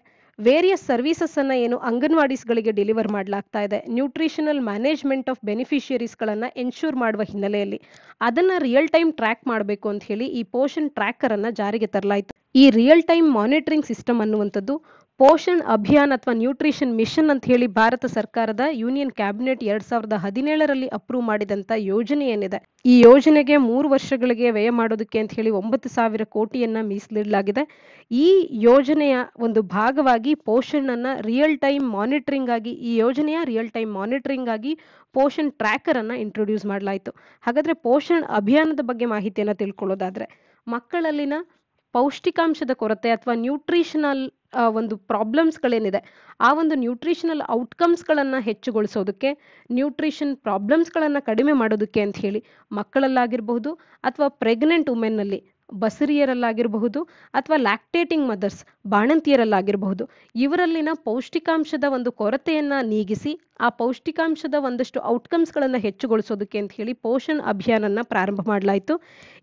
ವೇರಿಯಸ್ ಅನ್ನ ಏನು ಅಂಗನವಾಡಿಸ್ಗಳಿಗೆ ಡೆಲಿವರ್ ಮಾಡಲಾಗ್ತಾ ಇದೆ ನ್ಯೂಟ್ರಿಷನಲ್ ಮ್ಯಾನೇಜ್ಮೆಂಟ್ ಆಫ್ ಬೆನಿಫಿಷಿಯರೀಸ್ಗಳನ್ನು ಎನ್ಶೂರ್ ಮಾಡುವ ಹಿನ್ನೆಲೆಯಲ್ಲಿ ಅದನ್ನ ರಿಯಲ್ ಟೈಮ್ ಟ್ರ್ಯಾಕ್ ಮಾಡಬೇಕು ಅಂತ ಹೇಳಿ ಈ ಪೋಷನ್ ಟ್ರ್ಯಾಕರ್ ಅನ್ನ ಜಾರಿಗೆ ತರಲಾಯಿತು ಈ ರಿಯಲ್ ಟೈಮ್ ಮಾನಿಟರಿಂಗ್ ಸಿಸ್ಟಮ್ ಅನ್ನುವಂಥದ್ದು ಪೋಷಣ್ ಅಭಿಯಾನ್ ಅಥವಾ ನ್ಯೂಟ್ರಿಷನ್ ಮಿಷನ್ ಅಂತ ಹೇಳಿ ಭಾರತ ಸರ್ಕಾರದ ಯೂನಿಯನ್ ಕ್ಯಾಬಿನೆಟ್ ಎರಡ್ ಸಾವಿರದ ಹದಿನೇಳರಲ್ಲಿ ಅಪ್ರೂವ್ ಮಾಡಿದಂತ ಯೋಜನೆ ಏನಿದೆ ಈ ಯೋಜನೆಗೆ ಮೂರು ವರ್ಷಗಳಿಗೆ ವ್ಯಯ ಮಾಡೋದಕ್ಕೆ ಅಂತ ಹೇಳಿ ಒಂಬತ್ತು ಸಾವಿರ ಕೋಟಿಯನ್ನ ಮೀಸಲಿಡಲಾಗಿದೆ ಈ ಯೋಜನೆಯ ಒಂದು ಭಾಗವಾಗಿ ಪೋಷಣ್ ಅನ್ನ ರಿಯಲ್ ಟೈಮ್ ಮಾನಿಟರಿಂಗ್ ಆಗಿ ಈ ಯೋಜನೆಯ ರಿಯಲ್ ಟೈಮ್ ಮಾನಿಟರಿಂಗ್ ಆಗಿ ಪೋಷಣ್ ಟ್ರ್ಯಾಕರ್ ಅನ್ನ ಇಂಟ್ರೊಡ್ಯೂಸ್ ಮಾಡಲಾಯಿತು ಹಾಗಾದ್ರೆ ಪೋಷಣ್ ಅಭಿಯಾನದ ಬಗ್ಗೆ ಮಾಹಿತಿಯನ್ನ ತಿಳ್ಕೊಳ್ಳೋದಾದ್ರೆ ಮಕ್ಕಳಲ್ಲಿನ ಪೌಷ್ಟಿಕಾಂಶದ ಕೊರತೆ ಅಥವಾ ನ್ಯೂಟ್ರಿಷನಲ್ ಒಂದು ಪ್ರಾಬ್ಲಮ್ಸ್ಗಳೇನಿದೆ ಆ ಒಂದು ನ್ಯೂಟ್ರಿಷನಲ್ ಔಟ್ಕಮ್ಸ್ಗಳನ್ನು ಹೆಚ್ಚುಗೊಳಿಸೋದಕ್ಕೆ ನ್ಯೂಟ್ರಿಷನ್ ಪ್ರಾಬ್ಲಮ್ಸ್ಗಳನ್ನು ಕಡಿಮೆ ಮಾಡೋದಕ್ಕೆ ಅಂತ ಹೇಳಿ ಮಕ್ಕಳಲ್ಲಾಗಿರಬಹುದು ಅಥವಾ ಪ್ರೆಗ್ನೆಂಟ್ ವುಮೆನ್ನಲ್ಲಿ ಬಸರಿಯರಲ್ಲಾಗಿರಬಹುದು ಅಥವಾ ಲ್ಯಾಕ್ಟೇಟಿಂಗ್ ಮದರ್ಸ್ ಬಾಣಂತಿಯರಲ್ಲಾಗಿರಬಹುದು ಇವರಲ್ಲಿನ ಪೌಷ್ಟಿಕಾಂಶದ ಒಂದು ಕೊರತೆಯನ್ನು ನೀಗಿಸಿ ಆ ಪೌಷ್ಟಿಕಾಂಶದ ಒಂದಷ್ಟು ಔಟ್ಕಮ್ಸ್ಗಳನ್ನು ಹೆಚ್ಚುಗೊಳಿಸೋದಕ್ಕೆ ಅಂತ ಹೇಳಿ ಪೋಷಣ್ ಅಭಿಯಾನನ ಪ್ರಾರಂಭ ಮಾಡಲಾಯಿತು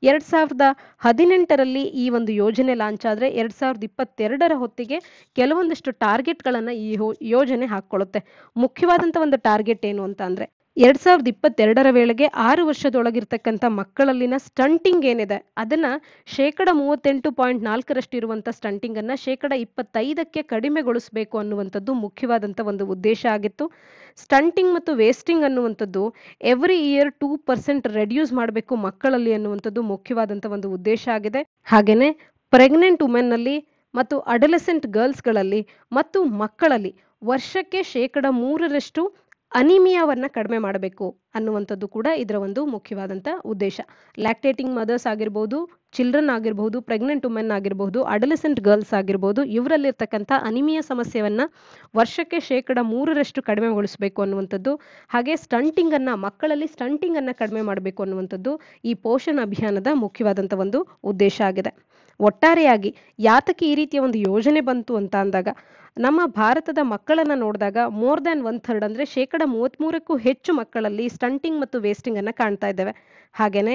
ಎರಡು ಸಾವಿರದ ಹದಿನೆಂಟರಲ್ಲಿ ಈ ಒಂದು ಯೋಜನೆ ಲಾಂಚ್ ಆದರೆ ಎರಡು ಸಾವಿರದ ಇಪ್ಪತ್ತೆರಡರ ಹೊತ್ತಿಗೆ ಕೆಲವೊಂದಷ್ಟು ಟಾರ್ಗೆಟ್ಗಳನ್ನು ಈ ಯೋಜನೆ ಹಾಕ್ಕೊಳ್ಳುತ್ತೆ ಮುಖ್ಯವಾದಂಥ ಒಂದು ಟಾರ್ಗೆಟ್ ಏನು ಅಂತ ಅಂದರೆ ಎರಡ್ ಸಾವಿರದ ಇಪ್ಪತ್ತೆರಡರ ವೇಳೆಗೆ ಆರು ವರ್ಷದೊಳಗಿರ್ತಕ್ಕಂಥ ಮಕ್ಕಳಲ್ಲಿನ ಸ್ಟಂಟಿಂಗ್ ಏನಿದೆ ಅದನ್ನ ಶೇಕಡ ಮೂವತ್ತೆಂಟು ಪಾಯಿಂಟ್ ನಾಲ್ಕರಷ್ಟು ಇರುವಂಥ ಸ್ಟಂಟಿಂಗ್ ಅನ್ನ ಶೇಕಡ ಇಪ್ಪತ್ತೈದಕ್ಕೆ ಕಡಿಮೆಗೊಳಿಸಬೇಕು ಅನ್ನುವಂಥದ್ದು ಮುಖ್ಯವಾದಂಥ ಒಂದು ಉದ್ದೇಶ ಆಗಿತ್ತು ಸ್ಟಂಟಿಂಗ್ ಮತ್ತು ವೇಸ್ಟಿಂಗ್ ಅನ್ನುವಂಥದ್ದು every year two percent reduce ಮಾಡಬೇಕು ಮಕ್ಕಳಲ್ಲಿ ಅನ್ನುವಂಥದ್ದು ಮುಖ್ಯವಾದಂಥ ಒಂದು ಉದ್ದೇಶ ಆಗಿದೆ ಹಾಗೆಯೇ ಪ್ರೆಗ್ನೆಂಟ್ ವುಮೆನ್ನಲ್ಲಿ ಮತ್ತು ಅಡಲೆಸೆಂಟ್ ಗರ್ಲ್ಸ್ಗಳಲ್ಲಿ ಮತ್ತು ಮಕ್ಕಳಲ್ಲಿ ವರ್ಷಕ್ಕೆ ಶೇಕಡ ಮೂರರಷ್ಟು ಅನಿಮಿಯಾವನ್ನ ಕಡಿಮೆ ಮಾಡಬೇಕು ಅನ್ನುವಂಥದ್ದು ಕೂಡ ಇದರ ಒಂದು ಮುಖ್ಯವಾದಂಥ ಉದ್ದೇಶ ಲ್ಯಾಕ್ಟೇಟಿಂಗ್ ಮದರ್ಸ್ ಆಗಿರ್ಬೋದು ಚಿಲ್ಡ್ರನ್ ಆಗಿರ್ಬೋದು ಪ್ರೆಗ್ನೆಂಟ್ ವುಮೆನ್ ಆಗಿರ್ಬೋದು ಅಡಲಿಸೆಂಟ್ ಗರ್ಲ್ಸ್ ಆಗಿರ್ಬೋದು ಇವರಲ್ಲಿರ್ತಕ್ಕಂಥ ಅನಿಮಿಯ ಸಮಸ್ಯೆಯನ್ನು ವರ್ಷಕ್ಕೆ ಶೇಕಡ ಮೂರರಷ್ಟು ಕಡಿಮೆಗೊಳಿಸಬೇಕು ಅನ್ನುವಂಥದ್ದು ಹಾಗೆ ಸ್ಟಂಟಿಂಗನ್ನು ಮಕ್ಕಳಲ್ಲಿ ಸ್ಟಂಟಿಂಗನ್ನು ಕಡಿಮೆ ಮಾಡಬೇಕು ಅನ್ನುವಂಥದ್ದು ಈ ಪೋಷಣ ಅಭಿಯಾನದ ಮುಖ್ಯವಾದಂಥ ಒಂದು ಉದ್ದೇಶ ಆಗಿದೆ ಒಟ್ಟಾರೆಯಾಗಿ ಯಾತಕ್ಕೆ ಈ ರೀತಿಯ ಒಂದು ಯೋಜನೆ ಬಂತು ಅಂತ ಅಂದಾಗ ನಮ್ಮ ಭಾರತದ ಮಕ್ಕಳನ್ನ ನೋಡಿದಾಗ ಮೋರ್ ದ್ಯಾನ್ ಒನ್ ಥರ್ಡ್ ಅಂದ್ರೆ ಶೇಕಡ ಮೂವತ್ತ್ಮೂರಕ್ಕೂ ಹೆಚ್ಚು ಮಕ್ಕಳಲ್ಲಿ ಸ್ಟಂಟಿಂಗ್ ಮತ್ತು ವೇಸ್ಟಿಂಗ್ ಅನ್ನ ಕಾಣ್ತಾ ಇದ್ದೇವೆ ಹಾಗೇನೆ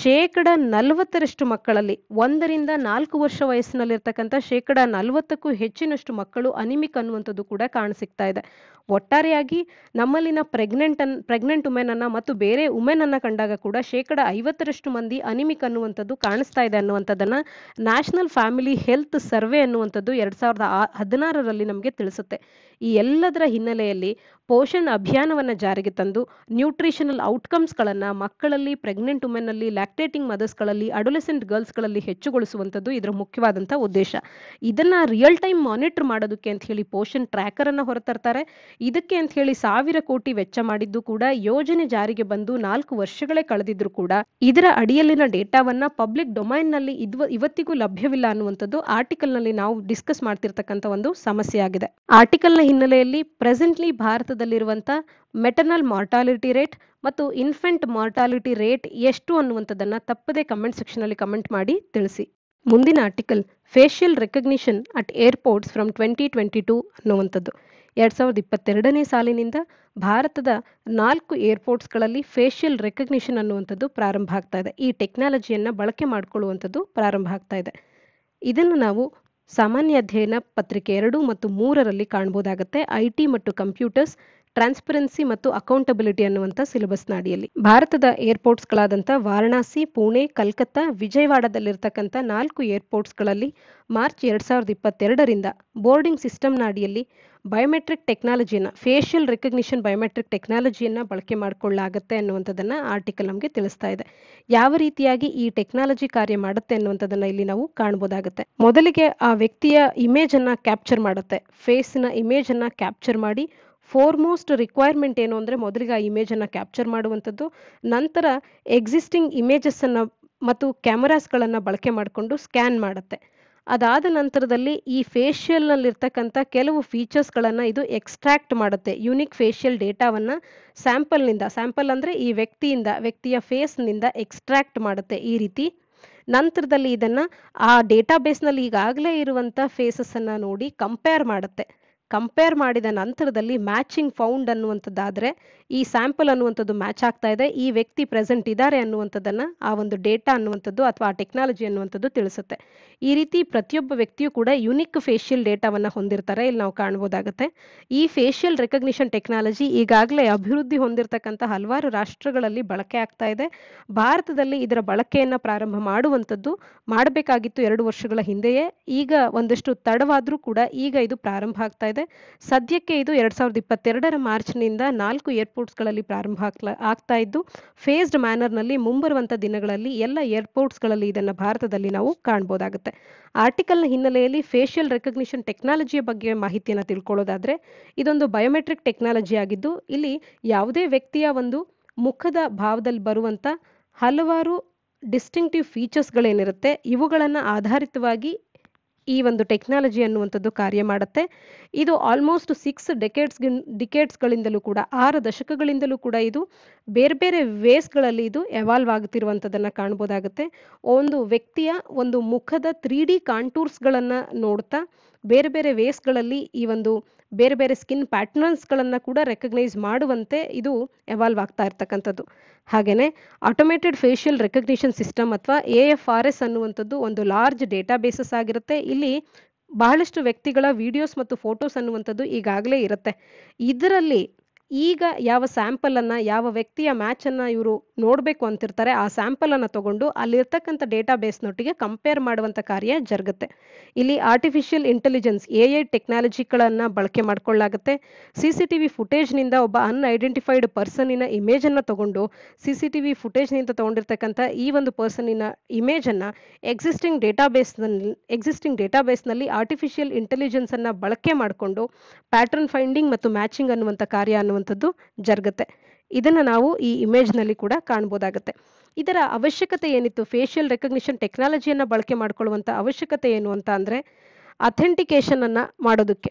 ಶೇಕಡ ನಲ್ವತ್ತರಷ್ಟು ಮಕ್ಕಳಲ್ಲಿ ಒಂದರಿಂದ ನಾಲ್ಕು ವರ್ಷ ವಯಸ್ಸಿನಲ್ಲಿರ್ತಕ್ಕಂಥ ಶೇಕಡ ನಲವತ್ತಕ್ಕೂ ಹೆಚ್ಚಿನಷ್ಟು ಮಕ್ಕಳು ಅನಿಮಿಕ್ ಅನ್ನುವಂಥದ್ದು ಕೂಡ ಕಾಣಿಸಿಕ್ತಾ ಇದೆ ಒಟ್ಟಾರೆಯಾಗಿ ನಮ್ಮಲ್ಲಿನ ಪ್ರೆಗ್ನೆಂಟ್ ಅನ್ ಪ್ರೆಗ್ನೆಂಟ್ ಅನ್ನು ಮತ್ತು ಬೇರೆ ಅನ್ನು ಕಂಡಾಗ ಕೂಡ ಶೇಕಡ ಐವತ್ತರಷ್ಟು ಮಂದಿ ಅನಿಮಿಕ್ ಅನ್ನುವಂಥದ್ದು ಕಾಣಿಸ್ತಾ ಇದೆ ಅನ್ನುವಂಥದ್ದನ್ನ ನ್ಯಾಷನಲ್ ಫ್ಯಾಮಿಲಿ ಹೆಲ್ತ್ ಸರ್ವೆ ಅನ್ನುವಂಥದ್ದು ಎರಡ್ ಸಾವಿರದ ಹದಿನಾರರ ರಲ್ಲಿ ನಮಗೆ ತಿಳಿಸುತ್ತೆ ಈ ಎಲ್ಲದರ ಹಿನ್ನೆಲೆಯಲ್ಲಿ ಪೋಷಣ್ ಅಭಿಯಾನವನ್ನು ಜಾರಿಗೆ ತಂದು ನ್ಯೂಟ್ರಿಷನಲ್ ಔಟ್ಕಮ್ಸ್ಗಳನ್ನು ಮಕ್ಕಳಲ್ಲಿ ಪ್ರೆಗ್ನೆಂಟ್ ವುಮೆನ್ನಲ್ಲಿ ಲ್ಯಾಕ್ಟೇಟಿಂಗ್ ಮದರ್ಸ್ಗಳಲ್ಲಿ ಅಡೋಲೆಸೆಂಟ್ ಗರ್ಲ್ಸ್ಗಳಲ್ಲಿ ಹೆಚ್ಚುಗೊಳಿಸುವಂಥದ್ದು ಇದರ ಮುಖ್ಯವಾದಂಥ ಉದ್ದೇಶ ಇದನ್ನು ರಿಯಲ್ ಟೈಮ್ ಮಾನಿಟರ್ ಮಾಡೋದಕ್ಕೆ ಅಂತ ಹೇಳಿ ಪೋಷಣ್ ಟ್ರ್ಯಾಕರ್ ಅನ್ನು ಹೊರತರ್ತಾರೆ ಇದಕ್ಕೆ ಅಂತ ಹೇಳಿ ಸಾವಿರ ಕೋಟಿ ವೆಚ್ಚ ಮಾಡಿದ್ದು ಕೂಡ ಯೋಜನೆ ಜಾರಿಗೆ ಬಂದು ನಾಲ್ಕು ವರ್ಷಗಳೇ ಕಳೆದಿದ್ರು ಕೂಡ ಇದರ ಅಡಿಯಲ್ಲಿನ ಡೇಟಾವನ್ನ ಪಬ್ಲಿಕ್ ಡೊಮೈನ್ ನಲ್ಲಿ ಇವತ್ತಿಗೂ ಲಭ್ಯವಿಲ್ಲ ಅನ್ನುವಂಥದ್ದು ಆರ್ಟಿಕಲ್ ನಲ್ಲಿ ನಾವು ಡಿಸ್ಕಸ್ ಮಾಡ್ತಿರ್ತಕ್ಕಂಥ ಒಂದು ಸಮಸ್ಯೆ ಆಗಿದೆ ಆರ್ಟಿಕಲ್ ನ ಹಿನ್ನೆಲೆಯಲ್ಲಿ ಪ್ರೆಸೆಂಟ್ಲಿ ಭಾರತದ ಭಾರತದಲ್ಲಿರುವಂಥ ಮೆಟರ್ನಲ್ ಮಾರ್ಟಾಲಿಟಿ ರೇಟ್ ಮತ್ತು ಇನ್ಫೆಂಟ್ ಮಾರ್ಟಾಲಿಟಿ ರೇಟ್ ಎಷ್ಟು ಅನ್ನುವಂಥದ್ದನ್ನು ತಪ್ಪದೇ ಕಮೆಂಟ್ ಅಲ್ಲಿ ಕಮೆಂಟ್ ಮಾಡಿ ತಿಳಿಸಿ ಮುಂದಿನ article facial recognition at airports from twenty twenty two ಅನ್ನುವಂಥದ್ದು ಎರಡ್ ಸಾವಿರದ ಇಪ್ಪತ್ತೆರಡನೇ ಸಾಲಿನಿಂದ ಭಾರತದ ನಾಲ್ಕು ಏರ್ಪೋರ್ಟ್ಸ್ಗಳಲ್ಲಿ ಫೇಷಿಯಲ್ ರೆಕಗ್ನಿಷನ್ ಅನ್ನುವಂಥದ್ದು ಪ್ರಾರಂಭ ಆಗ್ತಾ ಇದೆ ಈ ಟೆಕ್ನಾಲಜಿಯನ್ನು ಬಳಕೆ ಮಾಡಿಕೊಳ್ಳುವಂಥದ್ದು ಪ್ರಾರಂಭ ಆಗ್ತಾ ಇದೆ ಇದನ್ನು ನಾವು ಸಾಮಾನ್ಯ ಅಧ್ಯಯನ ಪತ್ರಿಕೆ ಎರಡು ಮತ್ತು ಮೂರರಲ್ಲಿ ಕಾಣಬಹುದಾಗುತ್ತೆ ಐ ಟಿ ಮತ್ತು ಕಂಪ್ಯೂಟರ್ಸ್ ಟ್ರಾನ್ಸ್ಪರೆನ್ಸಿ ಮತ್ತು ಅಕೌಂಟಬಿಲಿಟಿ ಅನ್ನುವಂಥ ಸಿಲೆಬಸ್ನ ಅಡಿಯಲ್ಲಿ ಭಾರತದ ಏರ್ಪೋರ್ಟ್ಸ್ಗಳಾದಂಥ ವಾರಣಾಸಿ ಪುಣೆ ಕಲ್ಕತ್ತಾ ವಿಜಯವಾಡದಲ್ಲಿರ್ತಕ್ಕಂಥ ನಾಲ್ಕು ಏರ್ಪೋರ್ಟ್ಸ್ಗಳಲ್ಲಿ ಮಾರ್ಚ್ ಎರಡು ಸಾವಿರದ ಇಪ್ಪತ್ತೆರಡರಿಂದ ಬೋರ್ಡಿಂಗ್ ಸಿಸ್ಟಮ್ ಅಡಿಯಲ್ಲಿ ಬಯೋಮೆಟ್ರಿಕ್ ಟೆಕ್ನಾಲಜಿಯನ್ನು ಫೇಷಿಯಲ್ ರೆಕಗ್ನಿಷನ್ ಬಯೋಮೆಟ್ರಿಕ್ ಟೆಕ್ನಾಲಜಿಯನ್ನು ಬಳಕೆ ಮಾಡಿಕೊಳ್ಳಲಾಗುತ್ತೆ ಅನ್ನುವಂಥದ್ದನ್ನು ಆರ್ಟಿಕಲ್ ನಮಗೆ ತಿಳಿಸ್ತಾ ಇದೆ ಯಾವ ರೀತಿಯಾಗಿ ಈ ಟೆಕ್ನಾಲಜಿ ಕಾರ್ಯ ಮಾಡುತ್ತೆ ಅನ್ನುವಂಥದ್ದನ್ನು ಇಲ್ಲಿ ನಾವು ಕಾಣ್ಬೋದಾಗುತ್ತೆ ಮೊದಲಿಗೆ ಆ ವ್ಯಕ್ತಿಯ ಇಮೇಜನ್ನು ಕ್ಯಾಪ್ಚರ್ ಮಾಡುತ್ತೆ ಫೇಸ್ನ ಇಮೇಜನ್ನು ಕ್ಯಾಪ್ಚರ್ ಮಾಡಿ ಫೋರ್ಮೋಸ್ಟ್ ರಿಕ್ವೈರ್ಮೆಂಟ್ ಏನು ಅಂದರೆ ಮೊದಲಿಗೆ ಆ ಇಮೇಜನ್ನು ಕ್ಯಾಪ್ಚರ್ ಮಾಡುವಂಥದ್ದು ನಂತರ ಎಕ್ಸಿಸ್ಟಿಂಗ್ ಇಮೇಜಸ್ಸನ್ನು ಮತ್ತು ಕ್ಯಾಮರಾಸ್ಗಳನ್ನು ಬಳಕೆ ಮಾಡಿಕೊಂಡು ಸ್ಕ್ಯಾನ್ ಮಾಡುತ್ತೆ ಅದಾದ ನಂತರದಲ್ಲಿ ಈ ಫೇಶಿಯಲ್ನಲ್ಲಿರ್ತಕ್ಕಂಥ ಕೆಲವು ಫೀಚರ್ಸ್ಗಳನ್ನು ಇದು ಎಕ್ಸ್ಟ್ರಾಕ್ಟ್ ಮಾಡುತ್ತೆ ಯುನಿಕ್ ಫೇಶಿಯಲ್ ಡೇಟಾವನ್ನು ಸ್ಯಾಂಪಲ್ನಿಂದ ಸ್ಯಾಂಪಲ್ ಅಂದರೆ ಈ ವ್ಯಕ್ತಿಯಿಂದ ವ್ಯಕ್ತಿಯ ಫೇಸ್ನಿಂದ ಎಕ್ಸ್ಟ್ರಾಕ್ಟ್ ಮಾಡುತ್ತೆ ಈ ರೀತಿ ನಂತರದಲ್ಲಿ ಇದನ್ನು ಆ ಡೇಟಾಬೇಸ್ನಲ್ಲಿ ಈಗಾಗಲೇ ಇರುವಂಥ ಫೇಸಸ್ಸನ್ನು ನೋಡಿ ಕಂಪೇರ್ ಮಾಡುತ್ತೆ ಕಂಪೇರ್ ಮಾಡಿದ ನಂತರದಲ್ಲಿ ಮ್ಯಾಚಿಂಗ್ ಫೌಂಡ್ ಅನ್ನುವಂಥದ್ದಾದರೆ ಈ ಸ್ಯಾಂಪಲ್ ಅನ್ನುವಂಥದ್ದು ಮ್ಯಾಚ್ ಆಗ್ತಾ ಇದೆ ಈ ವ್ಯಕ್ತಿ ಪ್ರೆಸೆಂಟ್ ಇದ್ದಾರೆ ಅನ್ನುವಂಥದ್ದನ್ನು ಆ ಒಂದು ಡೇಟಾ ಅನ್ನುವಂಥದ್ದು ಅಥವಾ ಆ ಟೆಕ್ನಾಲಜಿ ಅನ್ನುವಂಥದ್ದು ತಿಳಿಸುತ್ತೆ ಈ ರೀತಿ ಪ್ರತಿಯೊಬ್ಬ ವ್ಯಕ್ತಿಯು ಕೂಡ ಯುನಿಕ್ ಫೇಶಿಯಲ್ ಡೇಟಾವನ್ನು ಹೊಂದಿರ್ತಾರೆ ಇಲ್ಲಿ ನಾವು ಕಾಣ್ಬೋದಾಗುತ್ತೆ ಈ ಫೇಶಿಯಲ್ ರೆಕಗ್ನಿಷನ್ ಟೆಕ್ನಾಲಜಿ ಈಗಾಗಲೇ ಅಭಿವೃದ್ಧಿ ಹೊಂದಿರತಕ್ಕಂಥ ಹಲವಾರು ರಾಷ್ಟ್ರಗಳಲ್ಲಿ ಬಳಕೆ ಆಗ್ತಾ ಇದೆ ಭಾರತದಲ್ಲಿ ಇದರ ಬಳಕೆಯನ್ನು ಪ್ರಾರಂಭ ಮಾಡುವಂಥದ್ದು ಮಾಡಬೇಕಾಗಿತ್ತು ಎರಡು ವರ್ಷಗಳ ಹಿಂದೆಯೇ ಈಗ ಒಂದಷ್ಟು ತಡವಾದರೂ ಕೂಡ ಈಗ ಇದು ಪ್ರಾರಂಭ ಆಗ್ತಾ ಇದೆ ಸದ್ಯಕ್ಕೆ ಇದು ಎರಡ್ ಸಾವಿರದ ಇಪ್ಪತ್ತೆರಡರ ಮಾರ್ಚ್ನಿಂದ ನಾಲ್ಕು ಏರ್ಪೋರ್ಟ್ಸ್ಗಳಲ್ಲಿ ಪ್ರಾರಂಭ ಆಗ್ತಾ ಇದ್ದು ಫೇಸ್ಡ್ ಮ್ಯಾನರ್ನಲ್ಲಿ ಮುಂಬರುವಂಥ ದಿನಗಳಲ್ಲಿ ಎಲ್ಲ ಏರ್ಪೋರ್ಟ್ಸ್ಗಳಲ್ಲಿ ಇದನ್ನು ಭಾರತದಲ್ಲಿ ನಾವು ಕಾಣ್ಬೋದಾಗುತ್ತೆ ಆರ್ಟಿಕಲ್ ಆರ್ಟಿಕಲ್ನ ಹಿನ್ನೆಲೆಯಲ್ಲಿ ಫೇಷಿಯಲ್ ರೆಕಗ್ನಿಷನ್ ಟೆಕ್ನಾಲಜಿಯ ಬಗ್ಗೆ ಮಾಹಿತಿಯನ್ನು ತಿಳ್ಕೊಳ್ಳೋದಾದ್ರೆ ಇದೊಂದು ಬಯೋಮೆಟ್ರಿಕ್ ಟೆಕ್ನಾಲಜಿ ಆಗಿದ್ದು ಇಲ್ಲಿ ಯಾವುದೇ ವ್ಯಕ್ತಿಯ ಒಂದು ಮುಖದ ಭಾವದಲ್ಲಿ ಬರುವಂತ ಹಲವಾರು ಡಿಸ್ಟಿಂಕ್ಟಿವ್ ಫೀಚರ್ಸ್ಗಳೇನಿರುತ್ತೆ ಇವುಗಳನ್ನು ಆಧಾರಿತವಾಗಿ ಈ ಒಂದು ಟೆಕ್ನಾಲಜಿ ಅನ್ನುವಂಥದ್ದು ಕಾರ್ಯ ಮಾಡುತ್ತೆ ಇದು ಆಲ್ಮೋಸ್ಟ್ ಸಿಕ್ಸ್ ಡೆಕೇಡ್ಸ್ ಡಿಕೇಟ್ಸ್ಗಳಿಂದಲೂ ಕೂಡ ಆರು ದಶಕಗಳಿಂದಲೂ ಕೂಡ ಇದು ಬೇರೆ ಬೇರೆ ವೇಸ್ಗಳಲ್ಲಿ ಇದು ಎವಾಲ್ವ್ ಆಗುತ್ತಿರುವಂಥದ್ದನ್ನು ಕಾಣ್ಬೋದಾಗುತ್ತೆ ಒಂದು ವ್ಯಕ್ತಿಯ ಒಂದು ಮುಖದ ತ್ರೀ ಡಿ ಕಾಂಟೂರ್ಸ್ಗಳನ್ನು ನೋಡ್ತಾ ಬೇರೆ ಬೇರೆ ವೇಸ್ಗಳಲ್ಲಿ ಈ ಒಂದು ಬೇರೆ ಬೇರೆ ಸ್ಕಿನ್ ಪ್ಯಾಟರ್ನ್ಸ್ಗಳನ್ನು ಕೂಡ ರೆಕಗ್ನೈಸ್ ಮಾಡುವಂತೆ ಇದು ಎವಾಲ್ವ್ ಆಗ್ತಾ ಇರ್ತಕ್ಕಂಥದ್ದು ಹಾಗೆಯೇ ಆಟೋಮೇಟೆಡ್ ಫೇಶಿಯಲ್ ರೆಕಗ್ನಿಷನ್ ಸಿಸ್ಟಮ್ ಅಥವಾ ಎ ಎಫ್ ಆರ್ ಎಸ್ ಅನ್ನುವಂಥದ್ದು ಒಂದು ಲಾರ್ಜ್ ಡೇಟಾ ಬೇಸಸ್ ಆಗಿರುತ್ತೆ ಇಲ್ಲಿ ಬಹಳಷ್ಟು ವ್ಯಕ್ತಿಗಳ ವಿಡಿಯೋಸ್ ಮತ್ತು ಫೋಟೋಸ್ ಅನ್ನುವಂಥದ್ದು ಈಗಾಗಲೇ ಇರುತ್ತೆ ಇದರಲ್ಲಿ ಈಗ ಯಾವ ಸ್ಯಾಂಪಲನ್ನು ಯಾವ ವ್ಯಕ್ತಿಯ ಮ್ಯಾಚನ್ನು ಇವರು ನೋಡಬೇಕು ಅಂತಿರ್ತಾರೆ ಆ ಸ್ಯಾಂಪಲನ್ನು ತಗೊಂಡು ಅಲ್ಲಿರ್ತಕ್ಕಂಥ ಡೇಟಾ ಬೇಸ್ನೊಟ್ಟಿಗೆ ಕಂಪೇರ್ ಮಾಡುವಂಥ ಕಾರ್ಯ ಜರುಗುತ್ತೆ ಇಲ್ಲಿ ಆರ್ಟಿಫಿಷಿಯಲ್ ಇಂಟೆಲಿಜೆನ್ಸ್ ಎ ಐ ಟೆಕ್ನಾಲಜಿಗಳನ್ನು ಬಳಕೆ ಮಾಡಿಕೊಳ್ಳಾಗುತ್ತೆ ಸಿ ಸಿ ಟಿ ವಿ ಫುಟೇಜ್ನಿಂದ ಒಬ್ಬ ಅನ್ಐಡೆಂಟಿಫೈಡ್ ಪರ್ಸನಿನ ಇಮೇಜನ್ನು ತಗೊಂಡು ಸಿ ಸಿ ಟಿ ವಿ ಫುಟೇಜ್ನಿಂದ ತೊಗೊಂಡಿರ್ತಕ್ಕಂಥ ಈ ಒಂದು ಪರ್ಸನಿನ ಇಮೇಜನ್ನು ಎಕ್ಸಿಸ್ಟಿಂಗ್ ಡೇಟಾ ಬೇಸ್ನಲ್ಲಿ ಎಕ್ಸಿಸ್ಟಿಂಗ್ ಡೇಟಾ ಬೇಸ್ನಲ್ಲಿ ಆರ್ಟಿಫಿಷಿಯಲ್ ಇಂಟೆಲಿಜೆನ್ಸನ್ನು ಬಳಕೆ ಮಾಡಿಕೊಂಡು ಪ್ಯಾಟರ್ನ್ ಫೈಂಡಿಂಗ್ ಮತ್ತು ಮ್ಯಾಚಿಂಗ್ ಅನ್ನುವಂಥ ಕಾರ್ಯ ಅನ್ನುವಂಥ ಅನ್ನುವಂಥದ್ದು ಜರುಗತ್ತೆ ಇದನ್ನು ನಾವು ಈ ಇಮೇಜ್ನಲ್ಲಿ ಕೂಡ ಕಾಣ್ಬೋದಾಗತ್ತೆ ಇದರ ಅವಶ್ಯಕತೆ ಏನಿತ್ತು ಫೇಶಿಯಲ್ ರೆಕಗ್ನಿಷನ್ ಟೆಕ್ನಾಲಜಿಯನ್ನು ಬಳಕೆ ಮಾಡ್ಕೊಳ್ಳುವಂಥ ಅವಶ್ಯಕತೆ ಏನು ಅಂತ ಅಂದರೆ ಅಥೆಂಟಿಕೇಷನನ್ನು ಮಾಡೋದಕ್ಕೆ